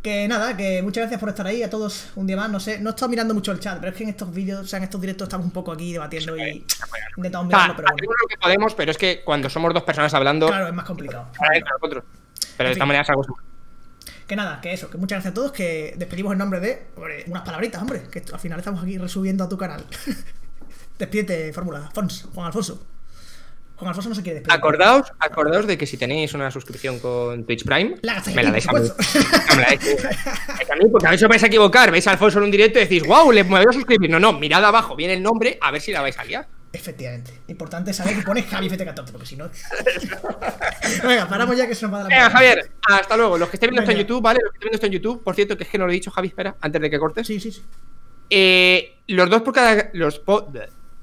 que nada, que muchas gracias por estar ahí a todos un día más. No sé, no he estado mirando mucho el chat, pero es que en estos vídeos, o sea, en estos directos estamos un poco aquí debatiendo y intentamos mirarlo, pero bueno. podemos, pero es que cuando somos dos personas hablando. Claro, es más complicado. Pero de esta manera es algo. Que nada, que eso, que muchas gracias a todos, que despedimos en nombre de. unas palabritas, hombre, que al final estamos aquí resubiendo a tu canal. Despídete, Fórmula. Fons, Juan Alfonso con Alfonso no se quiere despedir. Acordaos, acordaos de que si tenéis una suscripción con Twitch Prime, me la dais a mí. me la a mí, porque a veces os vais a equivocar, veis a Alfonso en un directo y decís, wow, le me voy a suscribir. No, no, mirad abajo, viene el nombre, a ver si la vais a liar. Efectivamente. Importante saber que pones Javi FT14, porque si no. Venga, paramos ya que se nos va a dar la Venga, Javier, hasta luego. Los que estén viendo esto en YouTube, ¿vale? Los que estén viendo esto en YouTube, por cierto, que es que no lo he dicho, Javi, espera, antes de que cortes. Sí, sí, sí. Eh, los dos por cada. Los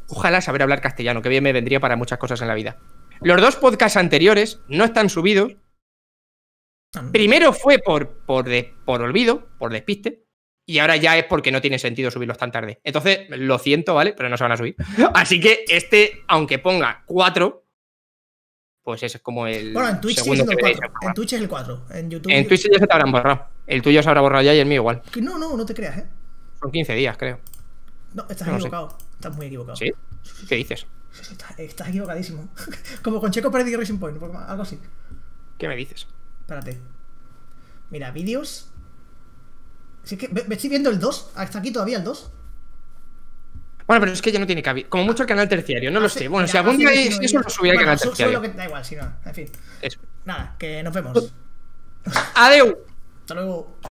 Ojalá saber hablar castellano, que bien me vendría para muchas cosas en la vida. Los dos podcasts anteriores no están subidos. Primero fue por, por, por olvido, por despiste, y ahora ya es porque no tiene sentido subirlos tan tarde. Entonces, lo siento, ¿vale? Pero no se van a subir. Así que este, aunque ponga cuatro pues ese es como el. Bueno, en Twitch, segundo es, el 4. En Twitch es el cuatro En Twitch ya se te habrán borrado. El tuyo se habrá borrado ya y el mío igual. no, no, no te creas, ¿eh? Son 15 días, creo. No, estás equivocado. Estás muy equivocado. ¿Sí? ¿Qué dices? Estás, equivocadísimo. Como con Checo Pérez y Racing Point, algo así. ¿Qué me dices? Espérate. Mira, vídeos. es que me, estoy viendo el 2. Está aquí todavía el 2. Bueno, pero es que ya no tiene cabida. Como mucho el canal terciario, no lo ah, sé. Bueno, si algún día eso lo subía al canal terciario. Que, da igual, si no. En fin. Eso. Nada, que nos vemos. Pues, Adiós. Hasta luego.